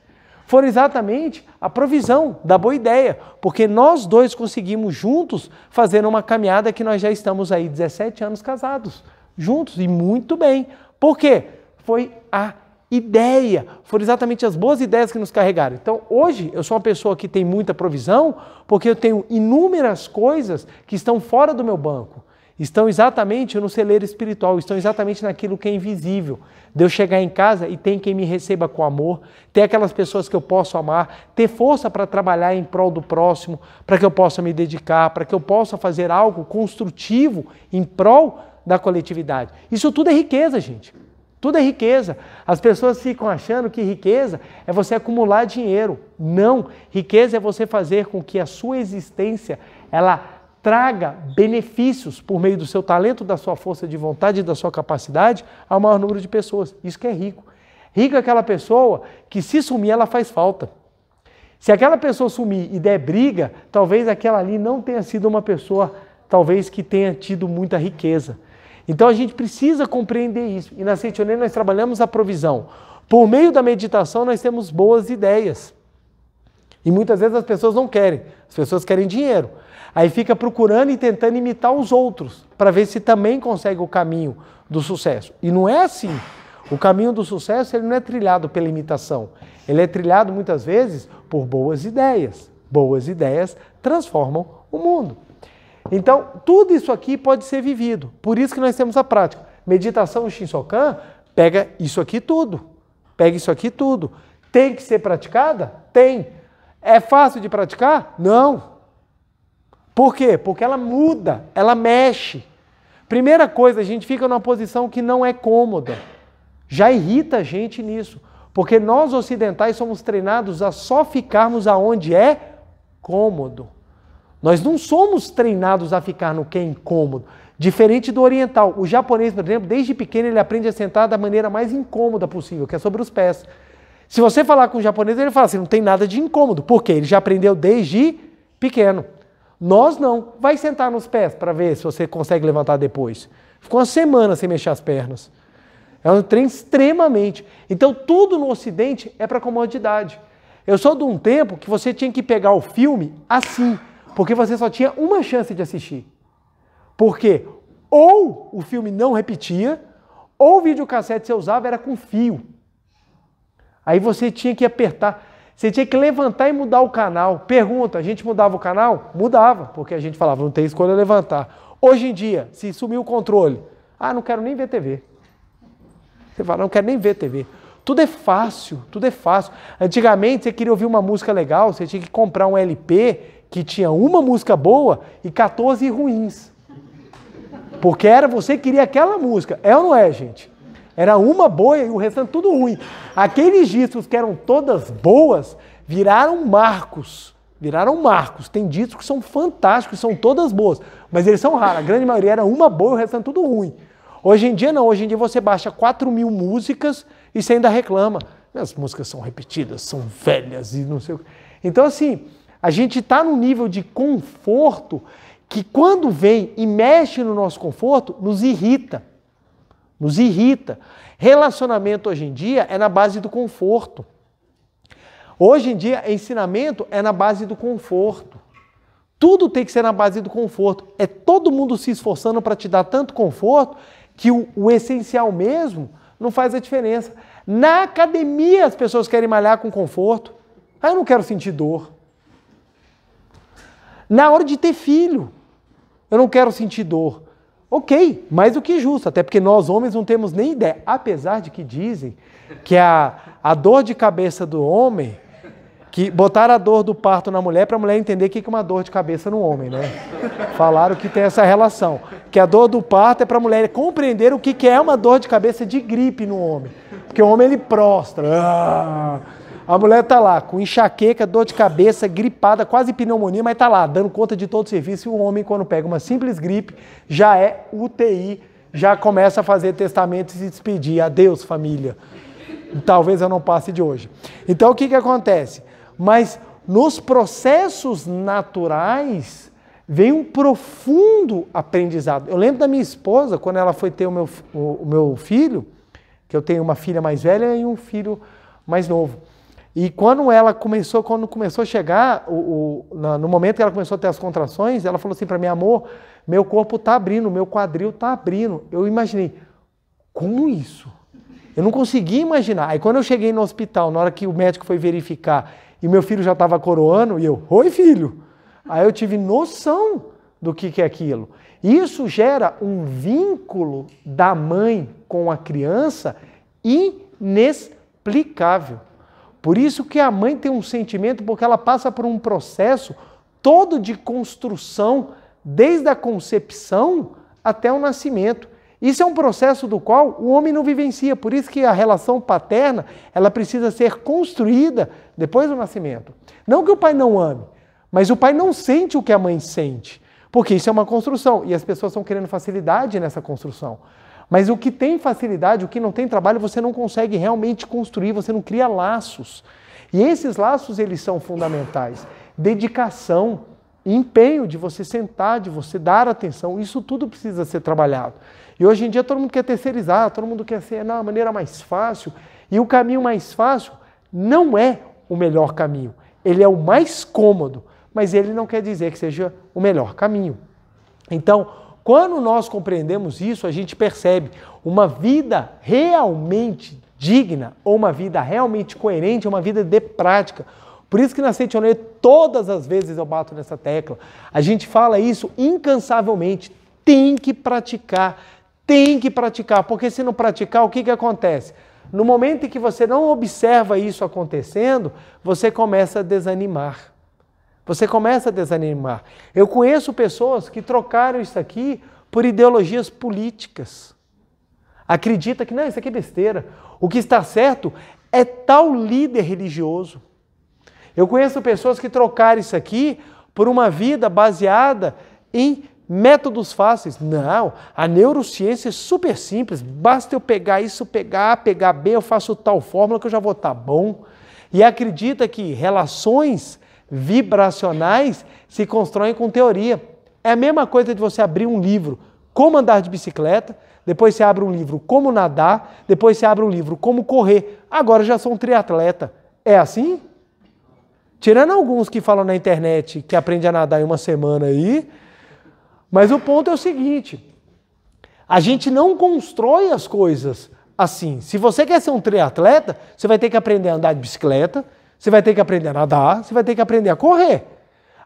Foram exatamente a provisão da boa ideia, porque nós dois conseguimos juntos fazer uma caminhada que nós já estamos aí 17 anos casados, juntos e muito bem. Por quê? Foi a ideia, foram exatamente as boas ideias que nos carregaram. Então, hoje eu sou uma pessoa que tem muita provisão, porque eu tenho inúmeras coisas que estão fora do meu banco estão exatamente no celeiro espiritual, estão exatamente naquilo que é invisível. De chegar em casa e tem quem me receba com amor, ter aquelas pessoas que eu posso amar, ter força para trabalhar em prol do próximo, para que eu possa me dedicar, para que eu possa fazer algo construtivo em prol da coletividade. Isso tudo é riqueza, gente. Tudo é riqueza. As pessoas ficam achando que riqueza é você acumular dinheiro. Não, riqueza é você fazer com que a sua existência ela traga benefícios por meio do seu talento, da sua força de vontade e da sua capacidade ao maior número de pessoas. Isso que é rico. Rico é aquela pessoa que, se sumir, ela faz falta. Se aquela pessoa sumir e der briga, talvez aquela ali não tenha sido uma pessoa, talvez, que tenha tido muita riqueza. Então a gente precisa compreender isso. E na Sentinela nós trabalhamos a provisão. Por meio da meditação, nós temos boas ideias. E muitas vezes as pessoas não querem, as pessoas querem dinheiro. Aí fica procurando e tentando imitar os outros para ver se também consegue o caminho do sucesso. E não é assim. O caminho do sucesso ele não é trilhado pela imitação. Ele é trilhado muitas vezes por boas ideias. Boas ideias transformam o mundo. Então, tudo isso aqui pode ser vivido. Por isso que nós temos a prática. Meditação Shinsokan pega isso aqui tudo. Pega isso aqui tudo. Tem que ser praticada? Tem. É fácil de praticar? Não. Por quê? Porque ela muda, ela mexe. Primeira coisa, a gente fica numa posição que não é cômoda. Já irrita a gente nisso, porque nós ocidentais somos treinados a só ficarmos aonde é cômodo. Nós não somos treinados a ficar no que é incômodo. Diferente do oriental. O japonês, por exemplo, desde pequeno ele aprende a sentar da maneira mais incômoda possível, que é sobre os pés. Se você falar com o japonês, ele fala assim: não tem nada de incômodo. Por quê? Ele já aprendeu desde pequeno. Nós não. Vai sentar nos pés para ver se você consegue levantar depois. Ficou uma semana sem mexer as pernas. É um trem extremamente. Então, tudo no Ocidente é para comodidade. Eu sou de um tempo que você tinha que pegar o filme assim, porque você só tinha uma chance de assistir. Porque ou o filme não repetia, ou o videocassete que você usava era com fio. Aí você tinha que apertar. Você tinha que levantar e mudar o canal. Pergunta, a gente mudava o canal? Mudava, porque a gente falava, não tem escolha levantar. Hoje em dia, se sumir o controle, ah, não quero nem ver TV. Você fala, não quero nem ver TV. Tudo é fácil, tudo é fácil. Antigamente, você queria ouvir uma música legal, você tinha que comprar um LP que tinha uma música boa e 14 ruins. Porque era você queria aquela música. É ou não é, gente? Era uma boa e o restante tudo ruim. Aqueles discos que eram todas boas viraram marcos. Viraram marcos. Tem discos que são fantásticos, são todas boas, mas eles são raros. A grande maioria era uma boa e o restante tudo ruim. Hoje em dia não, hoje em dia você baixa 4 mil músicas e você ainda reclama. As músicas são repetidas, são velhas e não sei o que. Então, assim, a gente está num nível de conforto que quando vem e mexe no nosso conforto, nos irrita nos irrita. Relacionamento hoje em dia é na base do conforto. Hoje em dia, ensinamento é na base do conforto. Tudo tem que ser na base do conforto. É todo mundo se esforçando para te dar tanto conforto que o, o, essencial mesmo não faz a diferença. Na academia, as pessoas querem malhar com conforto. Ah, eu não quero sentir dor. Na hora de ter filho, eu não quero sentir dor. Ok, mais do que justo, até porque nós homens não temos nem ideia, apesar de que dizem que a, a dor de cabeça do homem, que botaram a dor do parto na mulher para a mulher entender o que é uma dor de cabeça no homem, né? Falaram que tem essa relação, que a dor do parto é para a mulher compreender o que é uma dor de cabeça de gripe no homem, porque o homem ele prostra. Ah! A mulher tá lá, com enxaqueca, dor de cabeça, gripada, quase pneumonia, mas tá lá, dando conta de todo o serviço. E o homem, quando pega uma simples gripe, já é UTI, já começa a fazer testamento e se despedir. Adeus, família. Talvez eu não passe de hoje. Então, o que, que acontece? Mas nos processos naturais vem um profundo aprendizado. Eu lembro da minha esposa, quando ela foi ter o meu, o, o meu filho, que eu tenho uma filha mais velha e um filho mais novo. E quando ela começou, quando começou a chegar, o, o, no momento que ela começou a ter as contrações, ela falou assim para mim, amor, meu corpo está abrindo, meu quadril está abrindo. Eu imaginei, como isso? Eu não conseguia imaginar. Aí quando eu cheguei no hospital, na hora que o médico foi verificar e meu filho já estava coroando, e eu, oi filho! Aí eu tive noção do que, que é aquilo. Isso gera um vínculo da mãe com a criança inexplicável. Por isso que a mãe tem um sentimento, porque ela passa por um processo todo de construção, desde a concepção até o nascimento. Isso é um processo do qual o homem não vivencia, por isso que a relação paterna, ela precisa ser construída depois do nascimento. Não que o pai não ame, mas o pai não sente o que a mãe sente, porque isso é uma construção e as pessoas estão querendo facilidade nessa construção. Mas o que tem facilidade, o que não tem trabalho, você não consegue realmente construir, você não cria laços. E esses laços eles são fundamentais. Dedicação, empenho de você sentar, de você dar atenção, isso tudo precisa ser trabalhado. E hoje em dia todo mundo quer terceirizar, todo mundo quer ser na maneira mais fácil. E o caminho mais fácil não é o melhor caminho. Ele é o mais cômodo, mas ele não quer dizer que seja o melhor caminho. Então, quando nós compreendemos isso, a gente percebe uma vida realmente digna, ou uma vida realmente coerente, uma vida de prática. Por isso que na Sentinelê, todas as vezes eu bato nessa tecla. A gente fala isso incansavelmente. Tem que praticar, tem que praticar, porque se não praticar, o que, que acontece? No momento em que você não observa isso acontecendo, você começa a desanimar. Você começa a desanimar. Eu conheço pessoas que trocaram isso aqui por ideologias políticas. Acredita que não, isso aqui é besteira. O que está certo é tal líder religioso. Eu conheço pessoas que trocaram isso aqui por uma vida baseada em métodos fáceis. Não, a neurociência é super simples. Basta eu pegar isso, pegar A, pegar B, eu faço tal fórmula que eu já vou estar tá bom. E acredita que relações vibracionais se constroem com teoria. É a mesma coisa de você abrir um livro, como andar de bicicleta, depois você abre um livro como nadar, depois você abre um livro como correr. Agora já sou um triatleta. É assim? Tirando alguns que falam na internet que aprende a nadar em uma semana aí, mas o ponto é o seguinte: a gente não constrói as coisas assim. Se você quer ser um triatleta, você vai ter que aprender a andar de bicicleta, você vai ter que aprender a nadar, você vai ter que aprender a correr.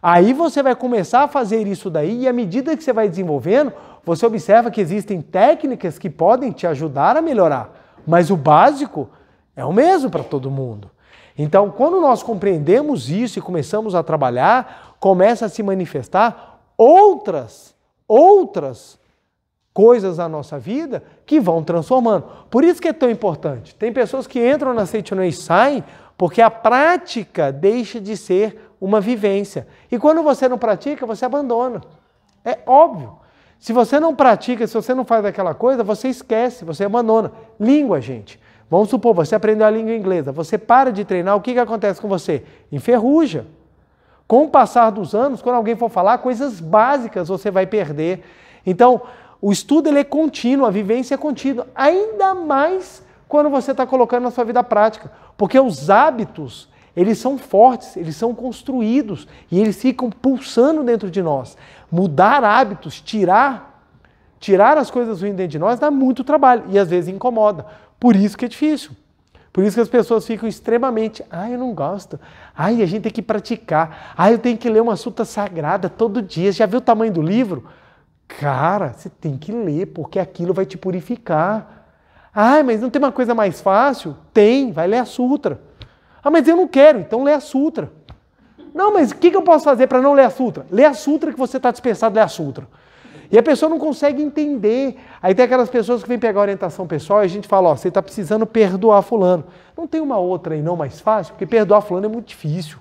Aí você vai começar a fazer isso daí e à medida que você vai desenvolvendo, você observa que existem técnicas que podem te ajudar a melhorar, mas o básico é o mesmo para todo mundo. Então, quando nós compreendemos isso e começamos a trabalhar, começa a se manifestar outras, outras coisas na nossa vida que vão transformando. Por isso que é tão importante. Tem pessoas que entram na Sentinel e saem porque a prática deixa de ser uma vivência. E quando você não pratica, você abandona. É óbvio. Se você não pratica, se você não faz aquela coisa, você esquece, você abandona. Língua, gente. Vamos supor, você aprendeu a língua inglesa, você para de treinar, o que, que acontece com você? Enferruja. Com o passar dos anos, quando alguém for falar, coisas básicas você vai perder. Então, o estudo ele é contínuo, a vivência é contínua, ainda mais quando você está colocando na sua vida prática. Porque os hábitos, eles são fortes, eles são construídos e eles ficam pulsando dentro de nós. Mudar hábitos, tirar tirar as coisas ruins dentro de nós dá muito trabalho e às vezes incomoda. Por isso que é difícil. Por isso que as pessoas ficam extremamente, ai, ah, eu não gosto. Ai, a gente tem que praticar. Ai, eu tenho que ler uma suta sagrada todo dia. já viu o tamanho do livro? Cara, você tem que ler, porque aquilo vai te purificar ah, mas não tem uma coisa mais fácil? Tem, vai ler a Sutra. Ah, mas eu não quero, então lê a Sutra. Não, mas o que, que eu posso fazer para não ler a Sutra? Lê a Sutra que você está dispensado de ler a Sutra. E a pessoa não consegue entender. Aí tem aquelas pessoas que vêm pegar orientação pessoal e a gente fala, ó, você está precisando perdoar fulano. Não tem uma outra aí não mais fácil? Porque perdoar fulano é muito difícil.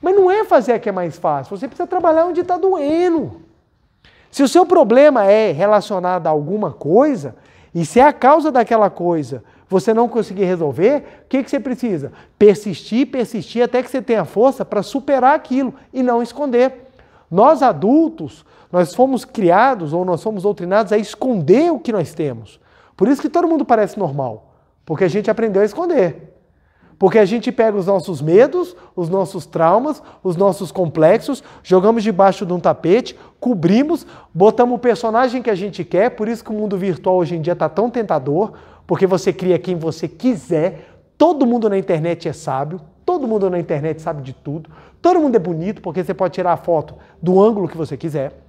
Mas não é fazer a que é mais fácil. Você precisa trabalhar onde está doendo. Se o seu problema é relacionado a alguma coisa, e se é a causa daquela coisa você não conseguir resolver, o que, que você precisa? Persistir, persistir até que você tenha força para superar aquilo e não esconder. Nós adultos, nós fomos criados ou nós fomos doutrinados a esconder o que nós temos. Por isso que todo mundo parece normal, porque a gente aprendeu a esconder. Porque a gente pega os nossos medos, os nossos traumas, os nossos complexos, jogamos debaixo de um tapete, cobrimos, botamos o personagem que a gente quer, por isso que o mundo virtual hoje em dia está tão tentador, porque você cria quem você quiser, todo mundo na internet é sábio, todo mundo na internet sabe de tudo, todo mundo é bonito, porque você pode tirar a foto do ângulo que você quiser.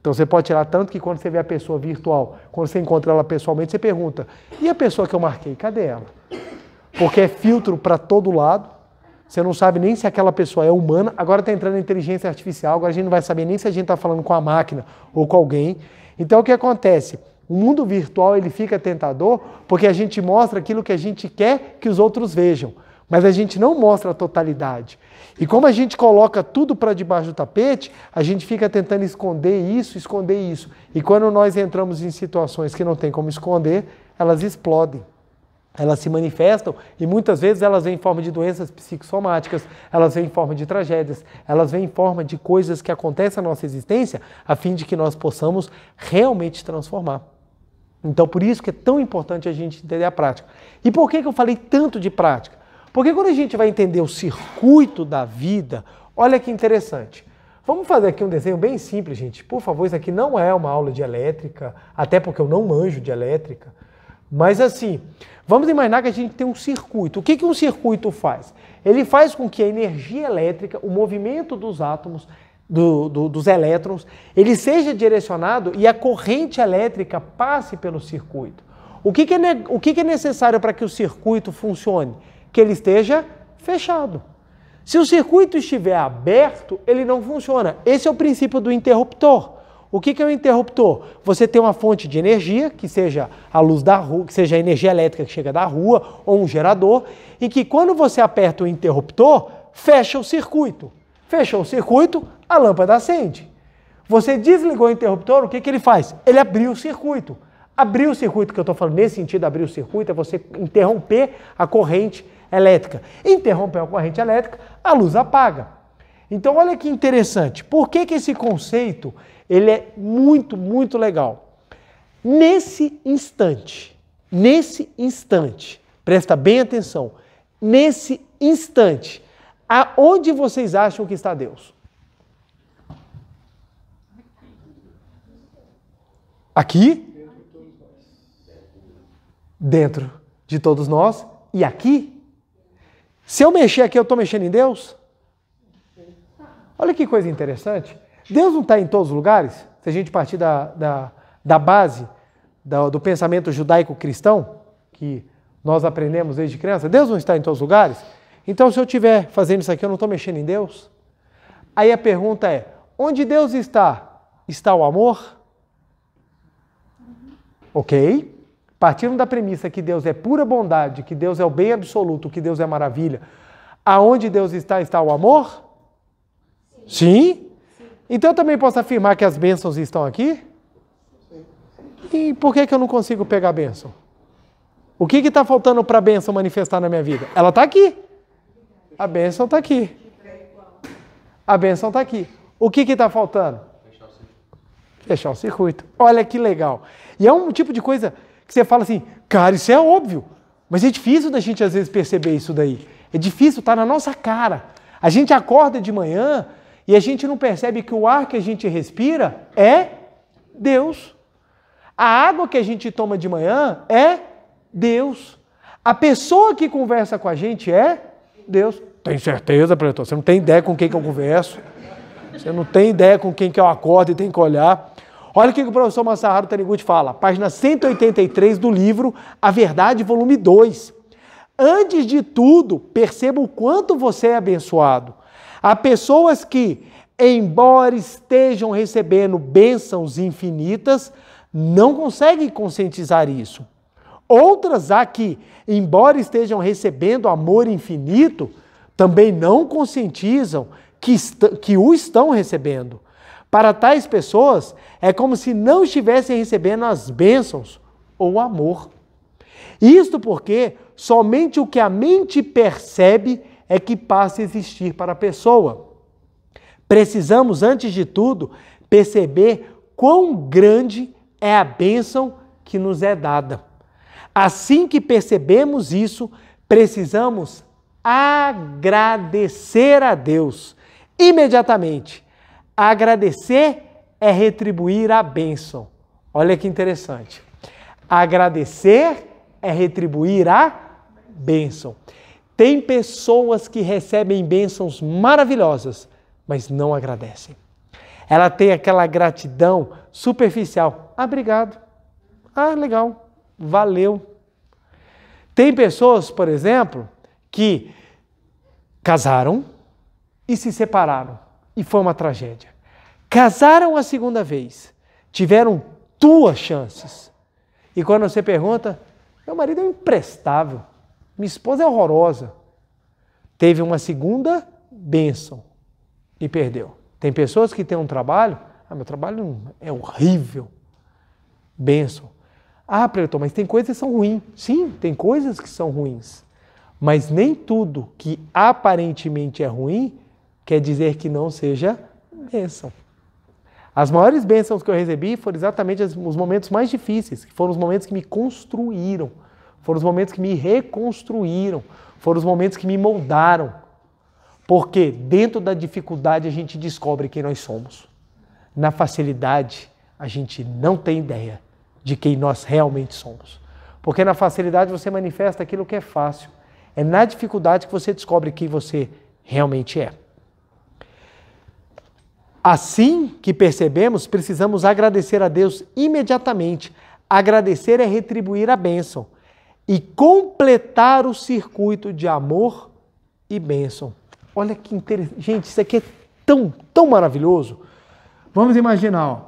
Então você pode tirar tanto que quando você vê a pessoa virtual, quando você encontra ela pessoalmente, você pergunta: e a pessoa que eu marquei, cadê ela? porque é filtro para todo lado. Você não sabe nem se aquela pessoa é humana. Agora está entrando a inteligência artificial, agora a gente não vai saber nem se a gente está falando com a máquina ou com alguém. Então o que acontece? O mundo virtual ele fica tentador porque a gente mostra aquilo que a gente quer que os outros vejam, mas a gente não mostra a totalidade. E como a gente coloca tudo para debaixo do tapete, a gente fica tentando esconder isso, esconder isso. E quando nós entramos em situações que não tem como esconder, elas explodem elas se manifestam e muitas vezes elas vêm em forma de doenças psicossomáticas, elas vêm em forma de tragédias, elas vêm em forma de coisas que acontecem na nossa existência, a fim de que nós possamos realmente transformar. Então, por isso que é tão importante a gente entender a prática. E por que, que eu falei tanto de prática? Porque quando a gente vai entender o circuito da vida, olha que interessante. Vamos fazer aqui um desenho bem simples, gente. Por favor, isso aqui não é uma aula de elétrica, até porque eu não manjo de elétrica. Mas assim, vamos imaginar que a gente tem um circuito. O que, que um circuito faz? Ele faz com que a energia elétrica, o movimento dos átomos, do, do, dos elétrons, ele seja direcionado e a corrente elétrica passe pelo circuito. O que, que, é, o que, que é necessário para que o circuito funcione? Que ele esteja fechado. Se o circuito estiver aberto, ele não funciona. Esse é o princípio do interruptor. O que, que é um interruptor? Você tem uma fonte de energia, que seja a luz da rua, que seja a energia elétrica que chega da rua, ou um gerador, e que quando você aperta o interruptor, fecha o circuito. Fechou o circuito, a lâmpada acende. Você desligou o interruptor, o que, que ele faz? Ele abriu o circuito. Abrir o circuito que eu estou falando, nesse sentido, abrir o circuito é você interromper a corrente elétrica. Interromper a corrente elétrica, a luz apaga. Então, olha que interessante. Por que, que esse conceito ele é muito, muito legal. Nesse instante, nesse instante, presta bem atenção, nesse instante, aonde vocês acham que está Deus? Aqui? Dentro de todos nós e aqui? Se eu mexer aqui, eu estou mexendo em Deus? Olha que coisa interessante. Deus não está em todos os lugares? Se a gente partir da, da, da base do, do pensamento judaico-cristão, que nós aprendemos desde criança, Deus não está em todos os lugares? Então, se eu estiver fazendo isso aqui, eu não estou mexendo em Deus? Aí a pergunta é: onde Deus está? Está o amor? Ok? Partindo da premissa que Deus é pura bondade, que Deus é o bem absoluto, que Deus é maravilha, aonde Deus está, está o amor? Sim. Sim? Então eu também posso afirmar que as bênçãos estão aqui? E por que, que eu não consigo pegar a bênção? O que está faltando para a bênção manifestar na minha vida? Ela está aqui. A bênção está aqui. A bênção está aqui. O que está faltando? Fechar o circuito. Olha que legal. E é um tipo de coisa que você fala assim, cara, isso é óbvio. Mas é difícil da gente às vezes perceber isso daí. É difícil, está na nossa cara. A gente acorda de manhã e a gente não percebe que o ar que a gente respira é Deus. A água que a gente toma de manhã é Deus. A pessoa que conversa com a gente é Deus. Tem certeza, pretor? Você não tem ideia com quem que eu converso. Você não tem ideia com quem que eu acordo e tenho que olhar. Olha o que o professor Massaharo Taniguchi fala, página 183 do livro A Verdade, volume 2. Antes de tudo, perceba o quanto você é abençoado. Há pessoas que, embora estejam recebendo bênçãos infinitas, não conseguem conscientizar isso. Outras há que, embora estejam recebendo amor infinito, também não conscientizam que, que o estão recebendo. Para tais pessoas, é como se não estivessem recebendo as bênçãos ou amor. Isto porque somente o que a mente percebe é que passa a existir para a pessoa. Precisamos, antes de tudo, perceber quão grande é a bênção que nos é dada. Assim que percebemos isso, precisamos agradecer a Deus imediatamente. Agradecer é retribuir a bênção. Olha que interessante. Agradecer é retribuir a bênção. Tem pessoas que recebem bênçãos maravilhosas, mas não agradecem. Ela tem aquela gratidão superficial. Ah, obrigado. Ah, legal. Valeu. Tem pessoas, por exemplo, que casaram e se separaram e foi uma tragédia. Casaram a segunda vez, tiveram duas chances. E quando você pergunta, meu marido é imprestável. Minha esposa é horrorosa. Teve uma segunda bênção e perdeu. Tem pessoas que têm um trabalho, ah, meu trabalho é horrível. Bênção. Ah, preletor, mas tem coisas que são ruins. Sim, tem coisas que são ruins. Mas nem tudo que aparentemente é ruim quer dizer que não seja bênção. As maiores bênçãos que eu recebi foram exatamente os momentos mais difíceis, que foram os momentos que me construíram. Foram os momentos que me reconstruíram, foram os momentos que me moldaram. Porque dentro da dificuldade a gente descobre quem nós somos. Na facilidade, a gente não tem ideia de quem nós realmente somos. Porque na facilidade você manifesta aquilo que é fácil. É na dificuldade que você descobre quem você realmente é. Assim que percebemos, precisamos agradecer a Deus imediatamente. Agradecer é retribuir a bênção e completar o circuito de amor e bênção. Olha que interessante. Gente, isso aqui é tão, tão maravilhoso. Vamos imaginar, ó.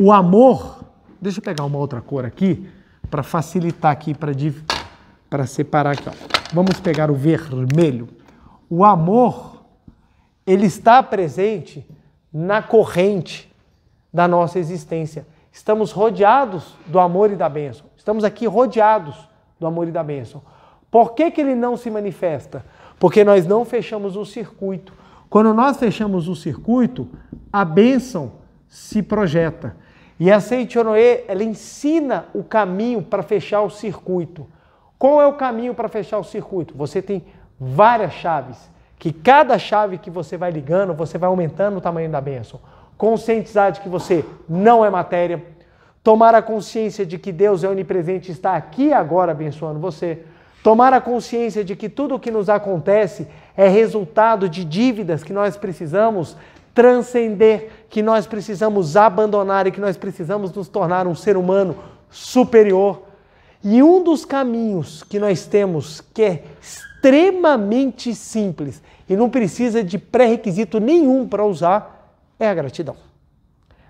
O amor, deixa eu pegar uma outra cor aqui para facilitar aqui para div... para separar aqui, ó. Vamos pegar o vermelho. O amor ele está presente na corrente da nossa existência. Estamos rodeados do amor e da bênção. Estamos aqui rodeados do amor e da bênção. Por que, que ele não se manifesta? Porque nós não fechamos o circuito. Quando nós fechamos o circuito, a bênção se projeta. E a Seichonoe, ela ensina o caminho para fechar o circuito. Qual é o caminho para fechar o circuito? Você tem várias chaves, que cada chave que você vai ligando, você vai aumentando o tamanho da bênção. Conscientizar de que você não é matéria, Tomar a consciência de que Deus é onipresente e está aqui agora abençoando você. Tomar a consciência de que tudo o que nos acontece é resultado de dívidas que nós precisamos transcender, que nós precisamos abandonar e que nós precisamos nos tornar um ser humano superior. E um dos caminhos que nós temos, que é extremamente simples e não precisa de pré-requisito nenhum para usar, é a gratidão.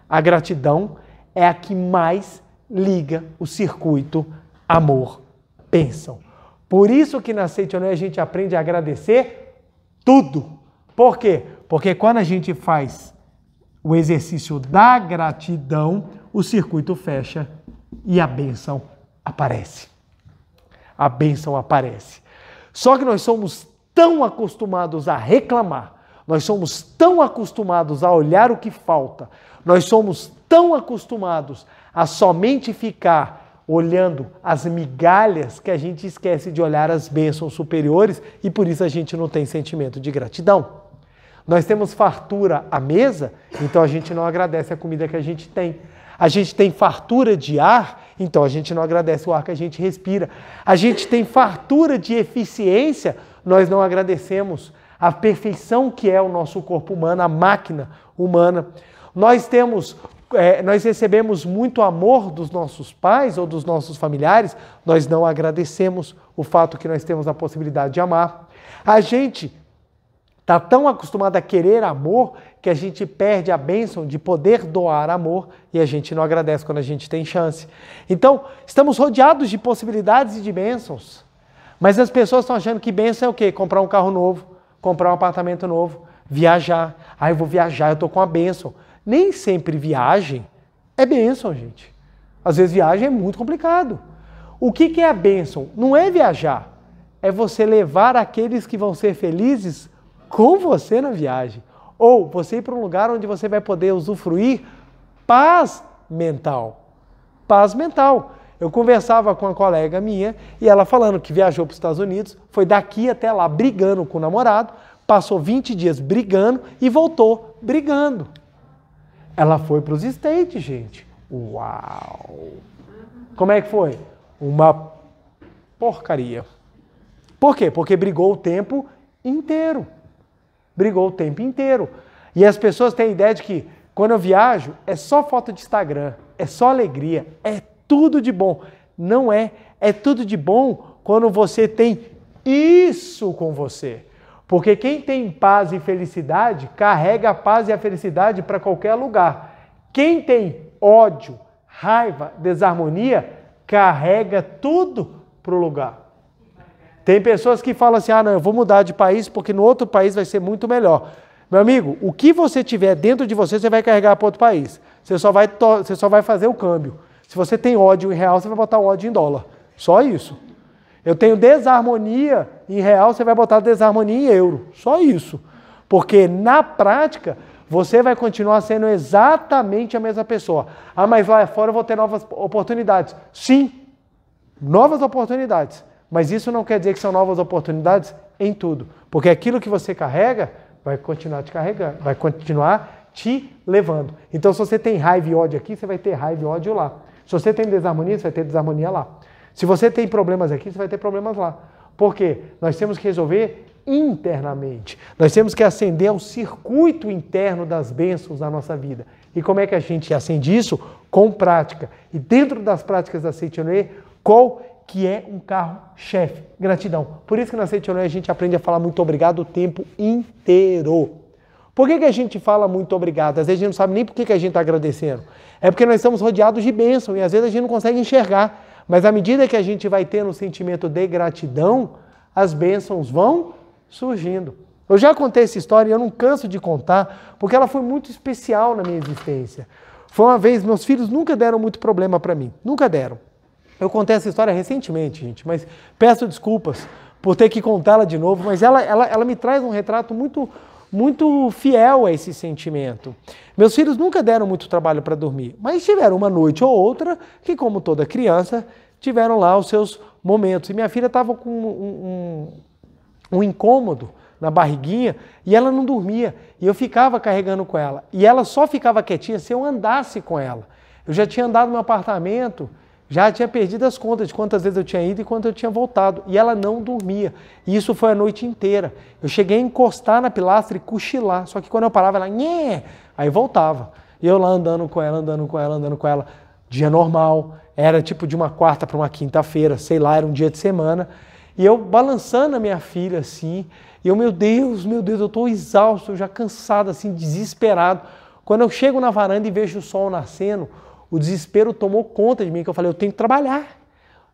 A gratidão é a que mais liga o circuito amor pensam Por isso que na Aceite a gente aprende a agradecer tudo. Por quê? Porque quando a gente faz o exercício da gratidão, o circuito fecha e a bênção aparece. A bênção aparece. Só que nós somos tão acostumados a reclamar, nós somos tão acostumados a olhar o que falta, nós somos tão acostumados a somente ficar olhando as migalhas que a gente esquece de olhar as bênçãos superiores e por isso a gente não tem sentimento de gratidão. Nós temos fartura à mesa, então a gente não agradece a comida que a gente tem. A gente tem fartura de ar, então a gente não agradece o ar que a gente respira. A gente tem fartura de eficiência, nós não agradecemos a perfeição que é o nosso corpo humano, a máquina humana. Nós temos é, nós recebemos muito amor dos nossos pais ou dos nossos familiares, nós não agradecemos o fato que nós temos a possibilidade de amar. A gente está tão acostumado a querer amor que a gente perde a bênção de poder doar amor e a gente não agradece quando a gente tem chance. Então, estamos rodeados de possibilidades e de bênçãos, mas as pessoas estão achando que bênção é o quê? Comprar um carro novo, comprar um apartamento novo, viajar. Ah, eu vou viajar, eu estou com a bênção. Nem sempre viagem é bênção, gente. Às vezes viagem é muito complicado. O que, que é a bênção? Não é viajar, é você levar aqueles que vão ser felizes com você na viagem. Ou você ir para um lugar onde você vai poder usufruir paz mental. Paz mental. Eu conversava com uma colega minha e ela falando que viajou para os Estados Unidos, foi daqui até lá brigando com o namorado, passou 20 dias brigando e voltou brigando. Ela foi para os States, gente. Uau! Como é que foi? Uma porcaria. Por quê? Porque brigou o tempo inteiro. Brigou o tempo inteiro. E as pessoas têm a ideia de que quando eu viajo é só foto de Instagram, é só alegria, é tudo de bom. Não é. É tudo de bom quando você tem isso com você. Porque quem tem paz e felicidade carrega a paz e a felicidade para qualquer lugar. Quem tem ódio, raiva, desarmonia, carrega tudo para o lugar. Tem pessoas que falam assim: ah, não, eu vou mudar de país porque no outro país vai ser muito melhor. Meu amigo, o que você tiver dentro de você, você vai carregar para outro país. Você só, vai você só vai fazer o câmbio. Se você tem ódio em real, você vai botar o ódio em dólar. Só isso. Eu tenho desarmonia em real, você vai botar desarmonia em euro. Só isso. Porque na prática, você vai continuar sendo exatamente a mesma pessoa. Ah, mas lá fora eu vou ter novas oportunidades. Sim, novas oportunidades. Mas isso não quer dizer que são novas oportunidades em tudo. Porque aquilo que você carrega vai continuar te carregando, vai continuar te levando. Então, se você tem raiva e ódio aqui, você vai ter raiva e ódio lá. Se você tem desarmonia, você vai ter desarmonia lá. Se você tem problemas aqui, você vai ter problemas lá. Por quê? Nós temos que resolver internamente. Nós temos que acender ao circuito interno das bênçãos da nossa vida. E como é que a gente acende isso? Com prática. E dentro das práticas da Seitonê, qual que é um carro-chefe? Gratidão. Por isso que na Seitonê a gente aprende a falar muito obrigado o tempo inteiro. Por que, que a gente fala muito obrigado? Às vezes a gente não sabe nem por que, que a gente está agradecendo. É porque nós estamos rodeados de bênção e às vezes a gente não consegue enxergar. Mas à medida que a gente vai tendo um sentimento de gratidão, as bênçãos vão surgindo. Eu já contei essa história e eu não canso de contar, porque ela foi muito especial na minha existência. Foi uma vez, meus filhos nunca deram muito problema para mim, nunca deram. Eu contei essa história recentemente, gente, mas peço desculpas por ter que contá-la de novo, mas ela, ela, ela me traz um retrato muito, muito fiel a esse sentimento. Meus filhos nunca deram muito trabalho para dormir, mas tiveram uma noite ou outra que, como toda criança, tiveram lá os seus momentos. E minha filha estava com um, um, um incômodo na barriguinha e ela não dormia. E eu ficava carregando com ela. E ela só ficava quietinha se eu andasse com ela. Eu já tinha andado no apartamento já tinha perdido as contas de quantas vezes eu tinha ido e quantas eu tinha voltado. E ela não dormia. E isso foi a noite inteira. Eu cheguei a encostar na pilastra e cochilar. Só que quando eu parava, ela. Nhê! Aí voltava. E eu lá andando com ela, andando com ela, andando com ela. Dia normal. Era tipo de uma quarta para uma quinta-feira, sei lá, era um dia de semana. E eu balançando a minha filha assim. E eu, meu Deus, meu Deus, eu estou exausto, eu já cansado, assim, desesperado. Quando eu chego na varanda e vejo o sol nascendo o desespero tomou conta de mim, que eu falei, eu tenho que trabalhar.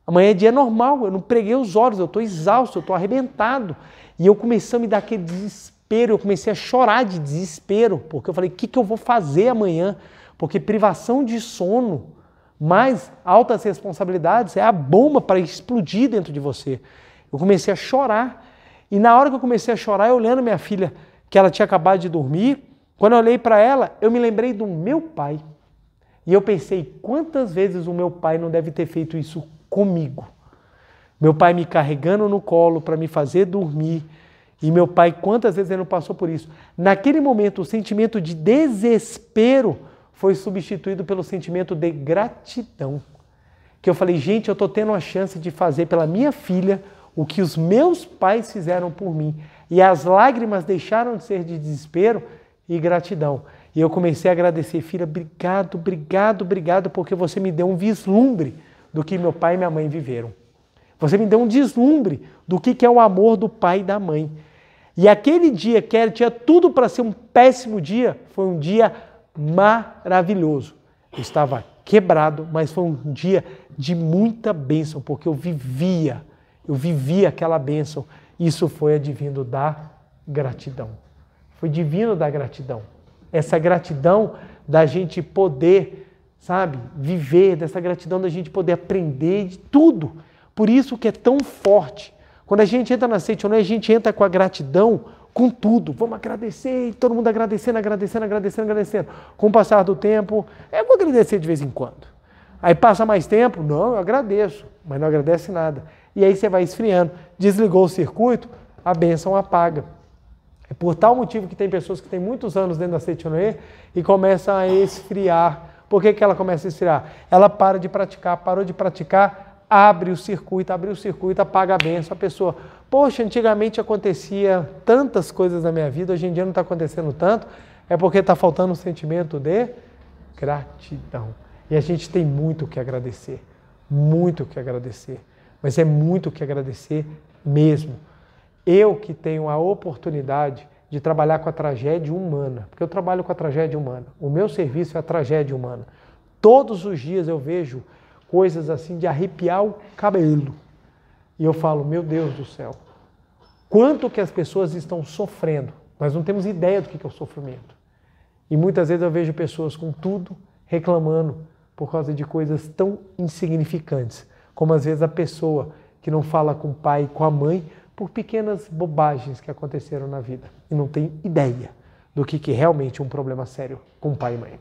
Amanhã é dia normal, eu não preguei os olhos, eu estou exausto, eu estou arrebentado. E eu comecei a me dar aquele desespero, eu comecei a chorar de desespero, porque eu falei, o que, que eu vou fazer amanhã? Porque privação de sono, mais altas responsabilidades, é a bomba para explodir dentro de você. Eu comecei a chorar. E na hora que eu comecei a chorar, eu olhando minha filha, que ela tinha acabado de dormir, quando eu olhei para ela, eu me lembrei do meu pai. E eu pensei, quantas vezes o meu pai não deve ter feito isso comigo? Meu pai me carregando no colo para me fazer dormir. E meu pai, quantas vezes ele não passou por isso? Naquele momento, o sentimento de desespero foi substituído pelo sentimento de gratidão. Que eu falei, gente, eu estou tendo a chance de fazer pela minha filha o que os meus pais fizeram por mim. E as lágrimas deixaram de ser de desespero e gratidão. E eu comecei a agradecer, filha, obrigado, obrigado, obrigado, porque você me deu um vislumbre do que meu pai e minha mãe viveram. Você me deu um deslumbre do que é o amor do pai e da mãe. E aquele dia que tinha tudo para ser um péssimo dia, foi um dia maravilhoso. Eu estava quebrado, mas foi um dia de muita bênção, porque eu vivia, eu vivia aquela bênção. Isso foi advindo da gratidão. Foi divino da gratidão essa gratidão da gente poder, sabe, viver, dessa gratidão da gente poder aprender de tudo. Por isso que é tão forte. Quando a gente entra na Seitonê, é, a gente entra com a gratidão com tudo. Vamos agradecer, todo mundo agradecendo, agradecendo, agradecendo, agradecendo. Com o passar do tempo, eu vou agradecer de vez em quando. Aí passa mais tempo, não, eu agradeço, mas não agradece nada. E aí você vai esfriando. Desligou o circuito, a bênção apaga. É por tal motivo que tem pessoas que têm muitos anos dentro da Seichonoe e começam a esfriar. Por que, que ela começa a esfriar? Ela para de praticar, parou de praticar, abre o circuito, abre o circuito, apaga a benção. A pessoa, poxa, antigamente acontecia tantas coisas na minha vida, hoje em dia não está acontecendo tanto. É porque está faltando um sentimento de gratidão. E a gente tem muito o que agradecer, muito o que agradecer. Mas é muito o que agradecer mesmo. Eu que tenho a oportunidade de trabalhar com a tragédia humana, porque eu trabalho com a tragédia humana. O meu serviço é a tragédia humana. Todos os dias eu vejo coisas assim de arrepiar o cabelo. E eu falo, meu Deus do céu, quanto que as pessoas estão sofrendo. Nós não temos ideia do que é o sofrimento. E muitas vezes eu vejo pessoas com tudo reclamando por causa de coisas tão insignificantes, como às vezes a pessoa que não fala com o pai e com a mãe por pequenas bobagens que aconteceram na vida e não tem ideia do que, que realmente é um problema sério com pai e mãe.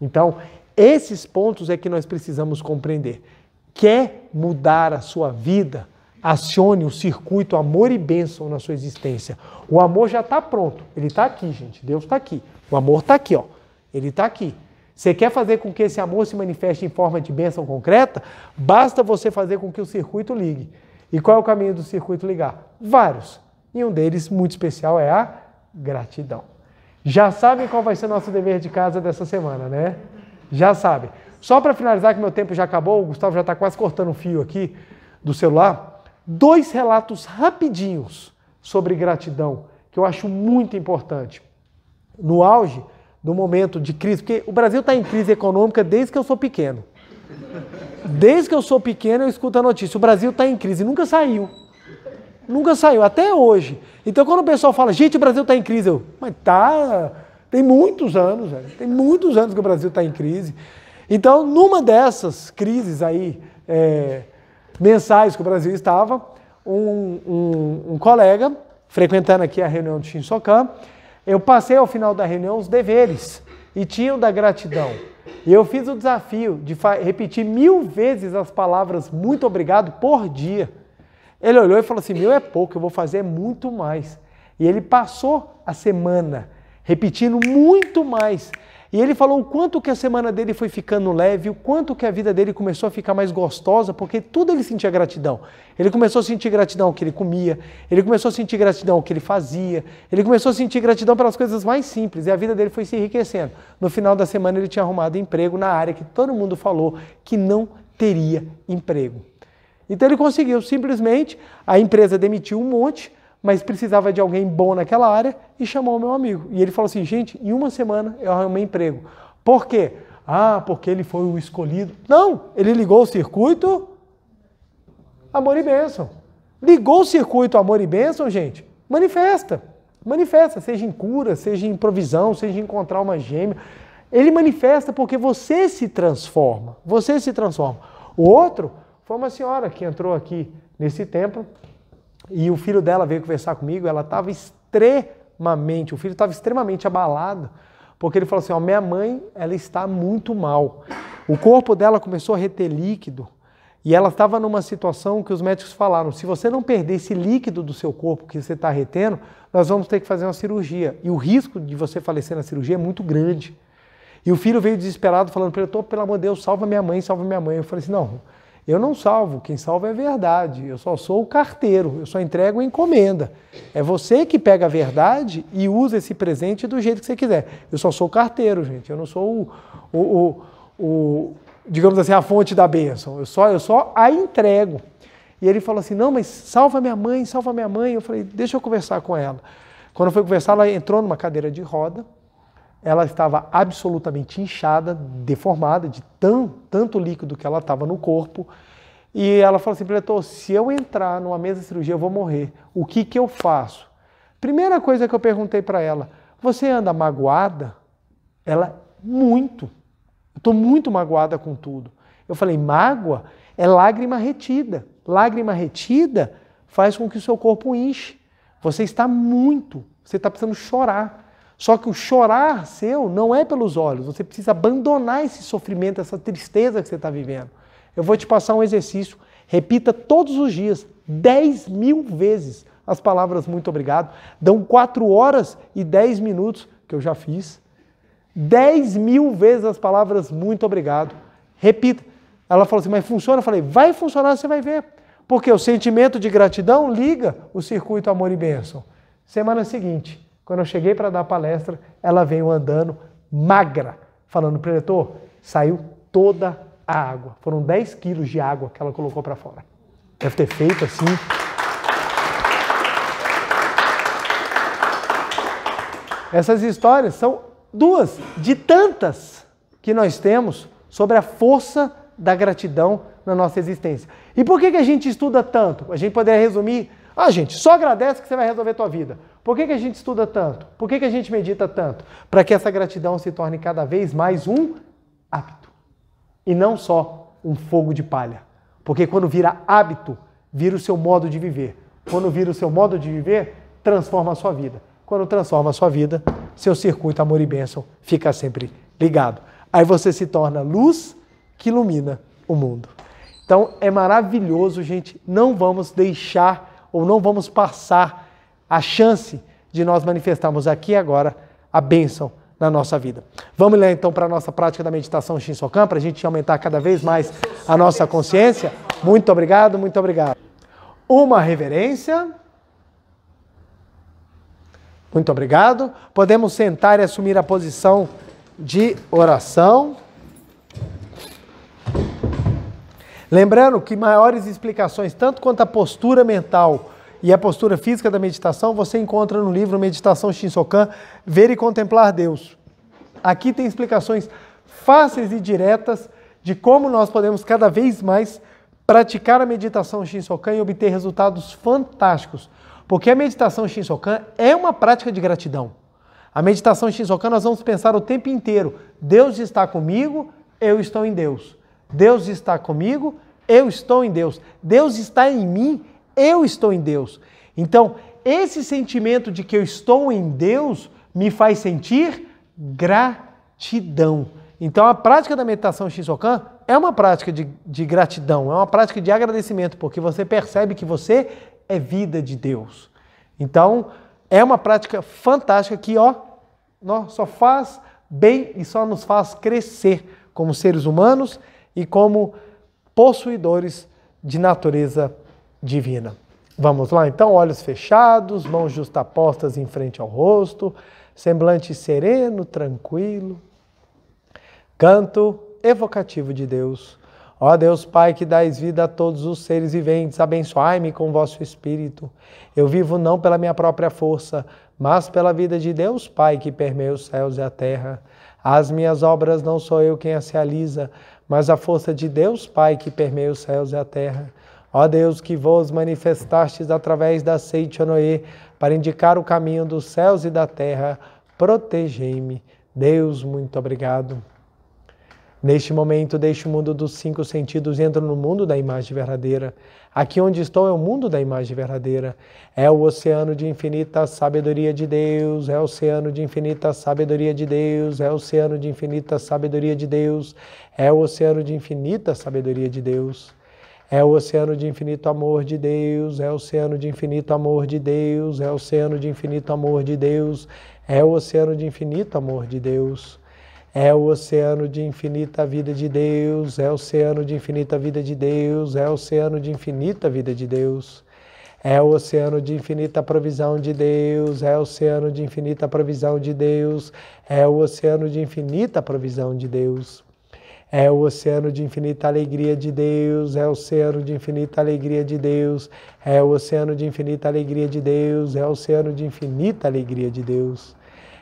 Então, esses pontos é que nós precisamos compreender. Quer mudar a sua vida? Acione o circuito amor e bênção na sua existência. O amor já está pronto. Ele está aqui, gente. Deus está aqui. O amor está aqui, ó. Ele está aqui. Você quer fazer com que esse amor se manifeste em forma de bênção concreta? Basta você fazer com que o circuito ligue. E qual é o caminho do circuito ligar? Vários. E um deles, muito especial, é a gratidão. Já sabem qual vai ser o nosso dever de casa dessa semana, né? Já sabem. Só para finalizar, que meu tempo já acabou, o Gustavo já está quase cortando o fio aqui do celular. Dois relatos rapidinhos sobre gratidão, que eu acho muito importante. No auge do momento de crise, porque o Brasil está em crise econômica desde que eu sou pequeno. Desde que eu sou pequeno, eu escuto a notícia: o Brasil está em crise. Nunca saiu. Nunca saiu, até hoje. Então, quando o pessoal fala, gente, o Brasil está em crise, eu, mas tá. Tem muitos anos, velho. tem muitos anos que o Brasil está em crise. Então, numa dessas crises aí, é, mensais que o Brasil estava, um, um, um, colega, frequentando aqui a reunião de Shinsokan, eu passei ao final da reunião os deveres e tinha o da gratidão. E eu fiz o desafio de repetir mil vezes as palavras muito obrigado por dia. Ele olhou e falou assim: mil é pouco, eu vou fazer muito mais. E ele passou a semana repetindo muito mais. E ele falou o quanto que a semana dele foi ficando leve, o quanto que a vida dele começou a ficar mais gostosa, porque tudo ele sentia gratidão. Ele começou a sentir gratidão que ele comia, ele começou a sentir gratidão que ele fazia, ele começou a sentir gratidão pelas coisas mais simples e a vida dele foi se enriquecendo. No final da semana ele tinha arrumado emprego na área que todo mundo falou que não teria emprego. Então ele conseguiu simplesmente, a empresa demitiu um monte, mas precisava de alguém bom naquela área e chamou o meu amigo. E ele falou assim: gente, em uma semana eu arrumei emprego. Por quê? Ah, porque ele foi o escolhido. Não, ele ligou o circuito amor e bênção. Ligou o circuito amor e bênção, gente, manifesta. Manifesta, seja em cura, seja em provisão, seja em encontrar uma gêmea. Ele manifesta porque você se transforma. Você se transforma. O outro foi uma senhora que entrou aqui nesse templo e o filho dela veio conversar comigo, ela estava extremamente, o filho estava extremamente abalado, porque ele falou assim: ó, minha mãe, ela está muito mal. O corpo dela começou a reter líquido e ela estava numa situação que os médicos falaram: se você não perder esse líquido do seu corpo que você está retendo, nós vamos ter que fazer uma cirurgia. E o risco de você falecer na cirurgia é muito grande. E o filho veio desesperado falando para ele: pelo amor de Deus, salva minha mãe, salva minha mãe. Eu falei assim: não, eu não salvo, quem salva é a verdade. Eu só sou o carteiro, eu só entrego a encomenda. É você que pega a verdade e usa esse presente do jeito que você quiser. Eu só sou o carteiro, gente. Eu não sou o, o, o, o digamos assim, a fonte da bênção. Eu só, eu só a entrego. E ele falou assim: não, mas salva minha mãe, salva minha mãe. Eu falei: deixa eu conversar com ela. Quando eu fui conversar, ela entrou numa cadeira de roda ela estava absolutamente inchada, deformada de tão, tanto líquido que ela estava no corpo. E ela falou assim, Pretor, se eu entrar numa mesa de cirurgia, eu vou morrer. O que, que eu faço? Primeira coisa que eu perguntei para ela, você anda magoada? Ela, muito. Estou muito magoada com tudo. Eu falei, mágoa é lágrima retida. Lágrima retida faz com que o seu corpo enche. Você está muito, você está precisando chorar. Só que o chorar seu não é pelos olhos. Você precisa abandonar esse sofrimento, essa tristeza que você está vivendo. Eu vou te passar um exercício. Repita todos os dias, 10 mil vezes, as palavras muito obrigado. Dão 4 horas e 10 minutos, que eu já fiz. 10 mil vezes as palavras muito obrigado. Repita. Ela falou assim, mas funciona? Eu falei, vai funcionar, você vai ver. Porque o sentimento de gratidão liga o circuito amor e bênção. Semana seguinte, quando eu cheguei para dar a palestra, ela veio andando magra, falando: Pretor, saiu toda a água. Foram 10 quilos de água que ela colocou para fora. Deve ter feito assim. Essas histórias são duas de tantas que nós temos sobre a força da gratidão na nossa existência. E por que, que a gente estuda tanto? A gente poderia resumir ah, gente, só agradece que você vai resolver a tua vida. Por que, que a gente estuda tanto? Por que, que a gente medita tanto? Para que essa gratidão se torne cada vez mais um hábito. E não só um fogo de palha. Porque quando vira hábito, vira o seu modo de viver. Quando vira o seu modo de viver, transforma a sua vida. Quando transforma a sua vida, seu circuito amor e bênção fica sempre ligado. Aí você se torna luz que ilumina o mundo. Então é maravilhoso, gente. Não vamos deixar ou não vamos passar a chance de nós manifestarmos aqui e agora a bênção na nossa vida. Vamos lá então para a nossa prática da meditação Shinsokan, para a gente aumentar cada vez mais a nossa consciência. Muito obrigado, muito obrigado. Uma reverência. Muito obrigado. Podemos sentar e assumir a posição de oração. Lembrando que maiores explicações, tanto quanto a postura mental e a postura física da meditação, você encontra no livro Meditação Shinsokan, Ver e Contemplar Deus. Aqui tem explicações fáceis e diretas de como nós podemos cada vez mais praticar a meditação Shinsokan e obter resultados fantásticos. Porque a meditação Shinsokan é uma prática de gratidão. A meditação Shinsokan nós vamos pensar o tempo inteiro: Deus está comigo, eu estou em Deus. Deus está comigo, eu estou em Deus. Deus está em mim, eu estou em Deus. Então, esse sentimento de que eu estou em Deus me faz sentir gratidão. Então, a prática da meditação Shisokan é uma prática de, de, gratidão, é uma prática de agradecimento, porque você percebe que você é vida de Deus. Então, é uma prática fantástica que, ó, só faz bem e só nos faz crescer como seres humanos e como possuidores de natureza divina. Vamos lá, então, olhos fechados, mãos justapostas em frente ao rosto, semblante sereno, tranquilo. Canto evocativo de Deus. Ó Deus Pai, que dais vida a todos os seres viventes, abençoai-me com vosso espírito. Eu vivo não pela minha própria força, mas pela vida de Deus Pai, que permeia os céus e a terra. As minhas obras não sou eu quem as realiza, mas a força de Deus Pai que permeia os céus e a terra. Ó Deus, que vos manifestastes através da Seite Noé para indicar o caminho dos céus e da terra, protegei-me. Deus, muito obrigado. Neste momento, deixo o mundo dos cinco sentidos e entro no mundo da imagem verdadeira. Aqui onde estou é o mundo da imagem verdadeira. É o oceano de infinita sabedoria de Deus, é o oceano de infinita sabedoria de Deus, é o oceano de infinita sabedoria de Deus, é o oceano de infinita sabedoria de Deus. É o oceano de infinito amor de Deus, é o oceano de infinito amor de Deus, é o oceano de infinito amor de Deus, é o oceano de infinito amor de Deus. É o oceano de infinita vida de Deus, é o oceano de infinita vida de Deus, é o oceano de infinita vida de Deus. É o oceano de infinita provisão de Deus, é o oceano de infinita provisão de Deus, é o oceano de infinita provisão de Deus. É o oceano de infinita alegria de Deus, é o oceano de infinita alegria de Deus, é o oceano de infinita alegria de Deus, é o oceano de infinita alegria de Deus.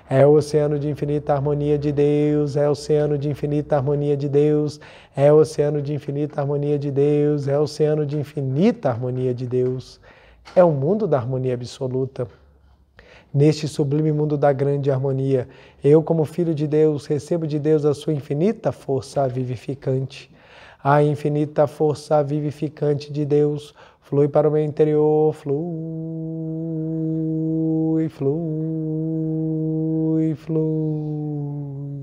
É o oceano de infinita harmonia de Deus, é o oceano de infinita harmonia de Deus, é o oceano de infinita harmonia de Deus, é o oceano de infinita harmonia de Deus. É o mundo da harmonia absoluta. Neste sublime mundo da grande harmonia, eu, como filho de Deus, recebo de Deus a sua infinita força vivificante. A infinita força vivificante de Deus, flui para o meu interior, flui, flui, flui.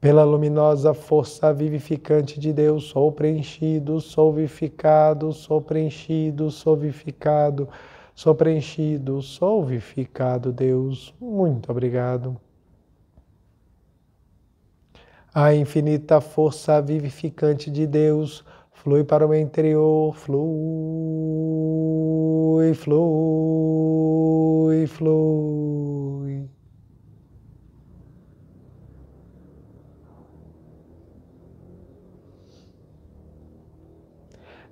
Pela luminosa força vivificante de Deus, sou preenchido, sou vivificado, sou preenchido, sou vivificado. Sou vivificado Sou preenchido, sou vivificado, Deus. Muito obrigado. A infinita força vivificante de Deus flui para o meu interior, flui, flui, flui.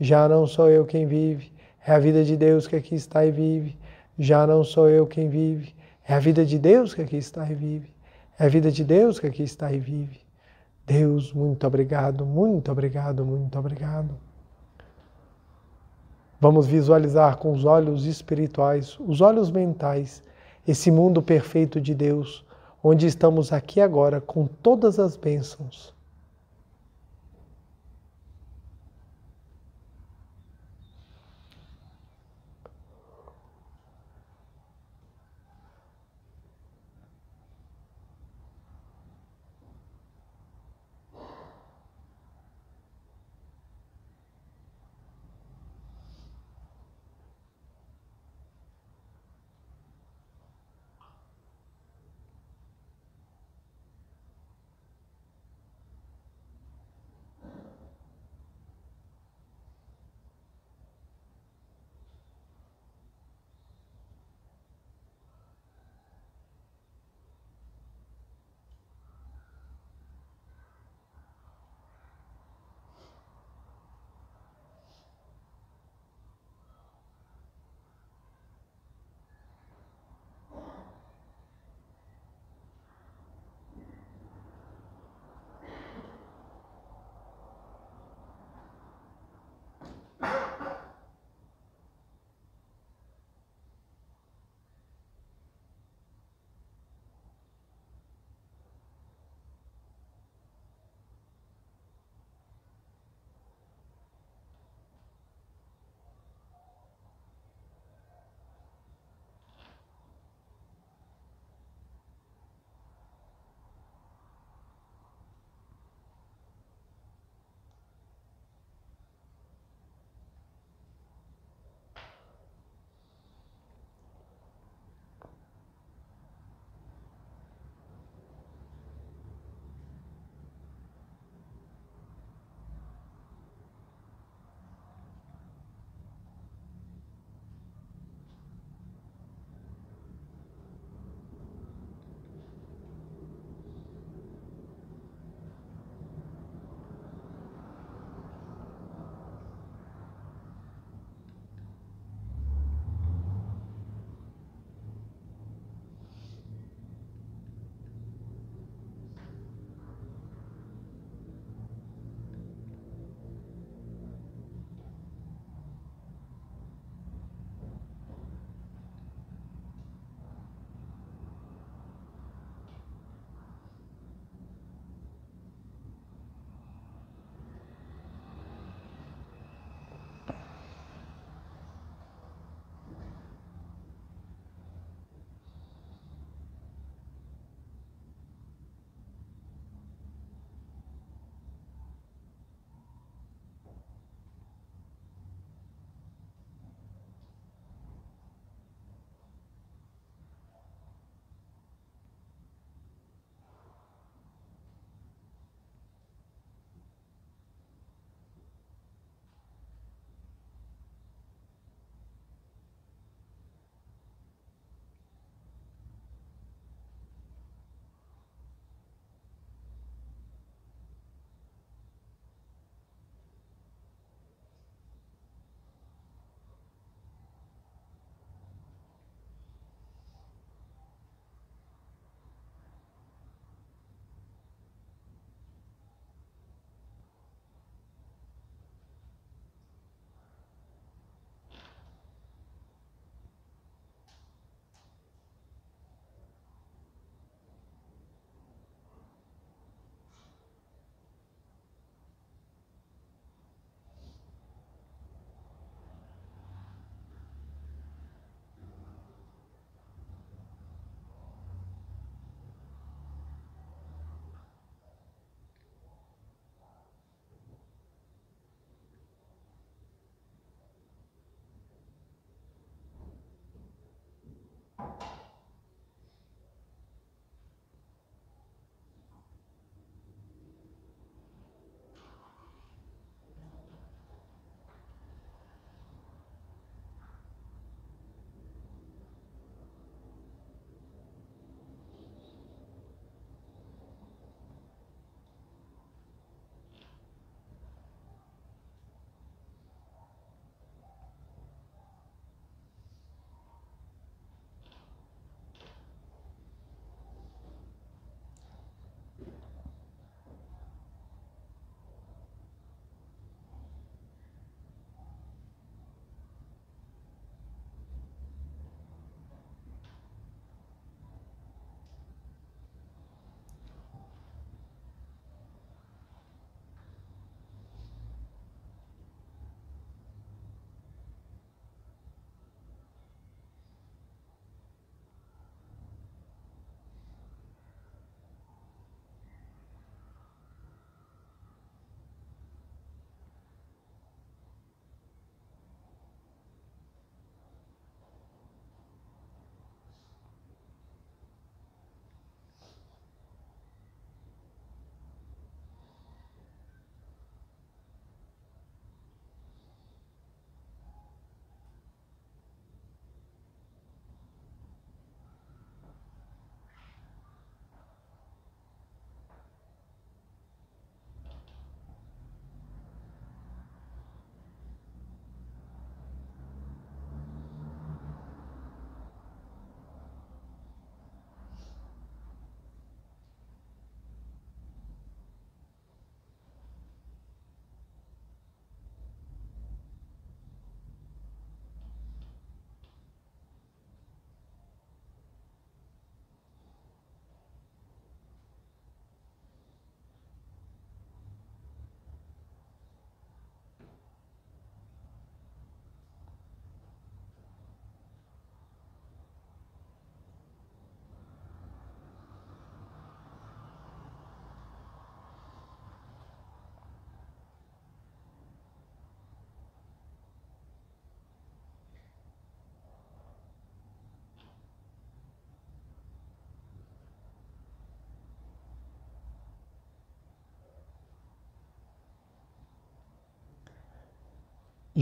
Já não sou eu quem vive, é a vida de Deus que aqui está e vive. Já não sou eu quem vive, é a vida de Deus que aqui está e vive. É a vida de Deus que aqui está e vive. Deus, muito obrigado, muito obrigado, muito obrigado. Vamos visualizar com os olhos espirituais, os olhos mentais, esse mundo perfeito de Deus, onde estamos aqui agora com todas as bênçãos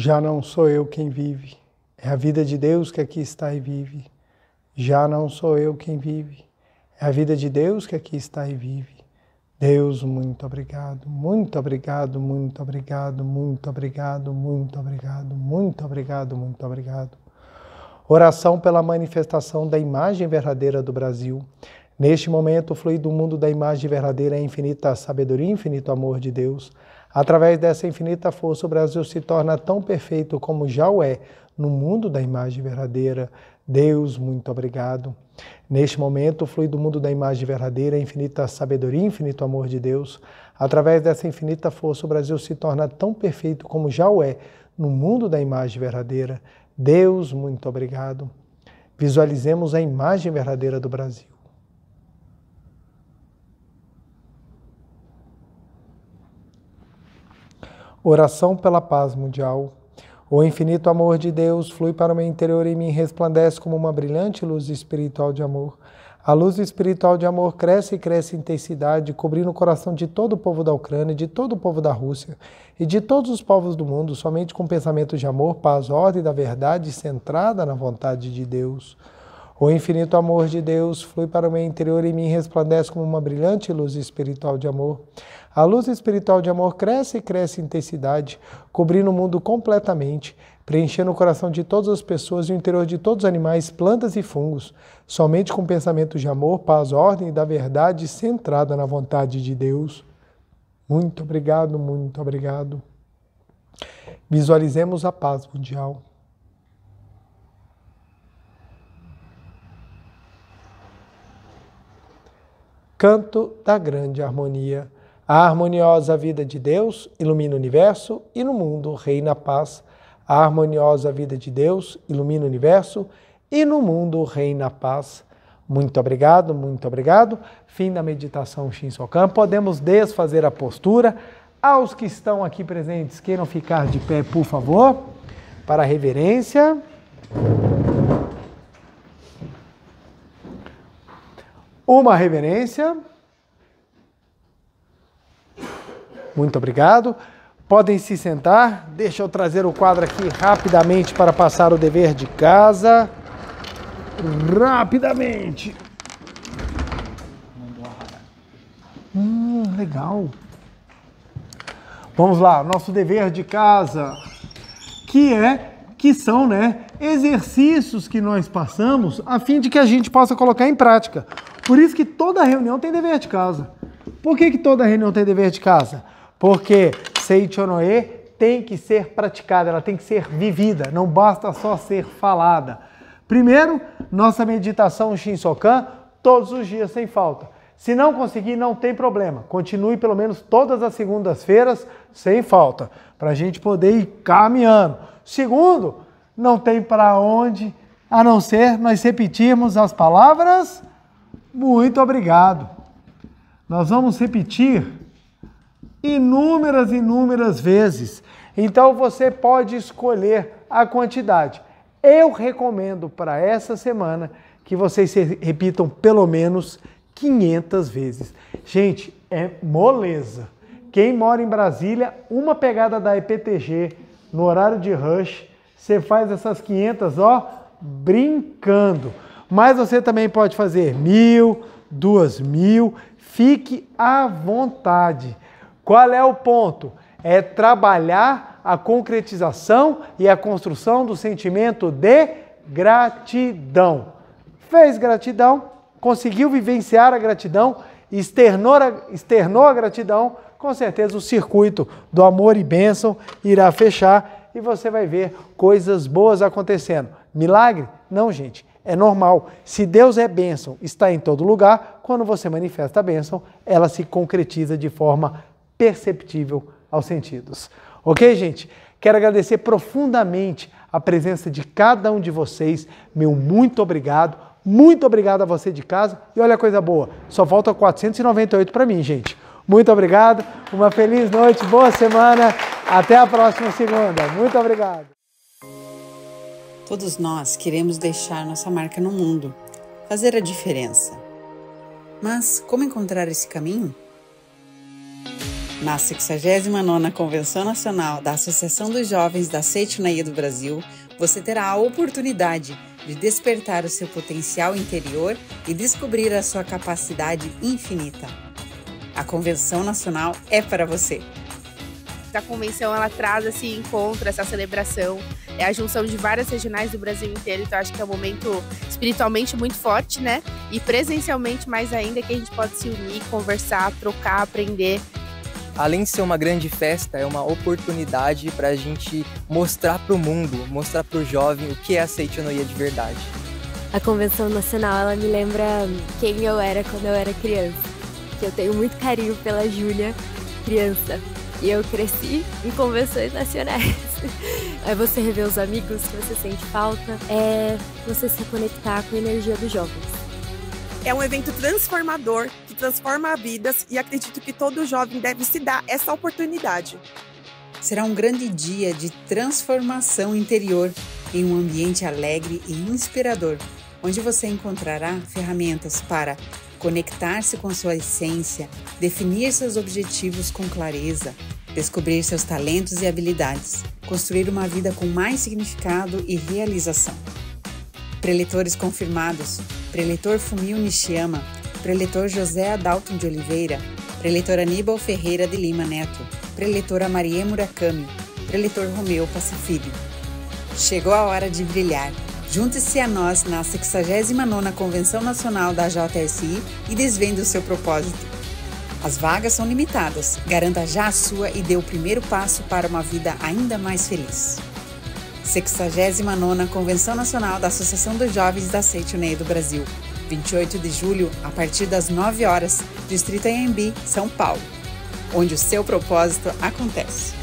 Já não sou eu quem vive, é a vida de Deus que aqui está e vive. Já não sou eu quem vive, é a vida de Deus que aqui está e vive. Deus, muito obrigado, muito obrigado, muito obrigado, muito obrigado, muito obrigado, muito obrigado, muito obrigado. Oração pela manifestação da imagem verdadeira do Brasil. Neste momento flui do mundo da imagem verdadeira é infinita sabedoria infinito amor de Deus. Através dessa infinita força, o Brasil se torna tão perfeito como já o é no mundo da imagem verdadeira. Deus, muito obrigado. Neste momento, flui do mundo da imagem verdadeira, a infinita sabedoria, infinito amor de Deus. Através dessa infinita força, o Brasil se torna tão perfeito como já o é no mundo da imagem verdadeira. Deus, muito obrigado. Visualizemos a imagem verdadeira do Brasil. oração pela paz mundial. O infinito amor de Deus flui para o meu interior e me resplandece como uma brilhante luz espiritual de amor. A luz espiritual de amor cresce e cresce em intensidade, cobrindo o coração de todo o povo da Ucrânia, de todo o povo da Rússia e de todos os povos do mundo, somente com pensamentos de amor, paz, ordem da verdade centrada na vontade de Deus. O infinito amor de Deus flui para o meu interior e me resplandece como uma brilhante luz espiritual de amor. A luz espiritual de amor cresce e cresce em intensidade, cobrindo o mundo completamente, preenchendo o coração de todas as pessoas e o interior de todos os animais, plantas e fungos. Somente com pensamentos de amor, paz, ordem e da verdade centrada na vontade de Deus. Muito obrigado, muito obrigado. Visualizemos a paz mundial. Canto da Grande Harmonia a harmoniosa vida de Deus ilumina o universo e no mundo reina a paz. A harmoniosa vida de Deus ilumina o universo e no mundo reina a paz. Muito obrigado, muito obrigado. Fim da meditação Sokan. Podemos desfazer a postura. Aos que estão aqui presentes, queiram ficar de pé, por favor, para a reverência. Uma reverência. Muito obrigado. Podem se sentar. Deixa eu trazer o quadro aqui rapidamente para passar o dever de casa. Rapidamente. Hum, legal. Vamos lá, nosso dever de casa, que é, que são, né, exercícios que nós passamos a fim de que a gente possa colocar em prática. Por isso que toda reunião tem dever de casa. Por que, que toda reunião tem dever de casa? Porque Seichonoe tem que ser praticada, ela tem que ser vivida, não basta só ser falada. Primeiro, nossa meditação Shinsokan todos os dias sem falta. Se não conseguir, não tem problema. Continue pelo menos todas as segundas-feiras sem falta, para a gente poder ir caminhando. Segundo, não tem para onde a não ser nós repetirmos as palavras muito obrigado. Nós vamos repetir inúmeras, inúmeras vezes. Então você pode escolher a quantidade. Eu recomendo para essa semana que vocês repitam pelo menos 500 vezes. Gente, é moleza. Quem mora em Brasília, uma pegada da EPTG no horário de rush, você faz essas 500, ó, brincando. Mas você também pode fazer mil, duas mil, fique à vontade. Qual é o ponto? É trabalhar a concretização e a construção do sentimento de gratidão. Fez gratidão, conseguiu vivenciar a gratidão, externou a, externou a gratidão, com certeza o circuito do amor e bênção irá fechar e você vai ver coisas boas acontecendo. Milagre? Não, gente. É normal. Se Deus é bênção, está em todo lugar, quando você manifesta a bênção, ela se concretiza de forma perceptível aos sentidos. Ok, gente? Quero agradecer profundamente a presença de cada um de vocês. Meu muito obrigado. Muito obrigado a você de casa. E olha a coisa boa, só falta 498 para mim, gente. Muito obrigado, uma feliz noite, boa semana. Até a próxima segunda. Muito obrigado. Todos nós queremos deixar nossa marca no mundo, fazer a diferença. Mas como encontrar esse caminho? Na 69ª Convenção Nacional da Associação dos Jovens da Seitiunaia do Brasil, você terá a oportunidade de despertar o seu potencial interior e descobrir a sua capacidade infinita. A Convenção Nacional é para você. A convenção ela traz esse assim, encontro, essa celebração, é a junção de várias regionais do Brasil inteiro, então acho que é um momento espiritualmente muito forte, né? E presencialmente mais ainda que a gente pode se unir, conversar, trocar, aprender além de ser uma grande festa, é uma oportunidade para a gente mostrar para o mundo, mostrar para o jovem o que é a Seitonoia de verdade. A Convenção Nacional, ela me lembra quem eu era quando eu era criança. Que eu tenho muito carinho pela Júlia, criança. E eu cresci em convenções nacionais. Aí [laughs] é você rever os amigos que você sente falta, é você se conectar com a energia dos jovens. É um evento transformador transforma vidas e acredito que todo jovem deve se dar essa oportunidade. Será um grande dia de transformação interior em um ambiente alegre e inspirador, onde você encontrará ferramentas para conectar-se com sua essência, definir seus objetivos com clareza, descobrir seus talentos e habilidades, construir uma vida com mais significado e realização. Preletores confirmados: Preletor Fumio Nishiyama Preletor José Adalton de Oliveira, Preletor Aníbal Ferreira de Lima Neto, Preletora Maria Murakami, Preletor Romeu Pacifílio. Chegou a hora de brilhar. Junte-se a nós na 69ª Convenção Nacional da JSI e desvenda o seu propósito. As vagas são limitadas. Garanta já a sua e dê o primeiro passo para uma vida ainda mais feliz. 69ª Convenção Nacional da Associação dos Jovens da Seitoneia do Brasil. 28 de julho, a partir das 9 horas, Distrito Anhembi, São Paulo, onde o seu propósito acontece.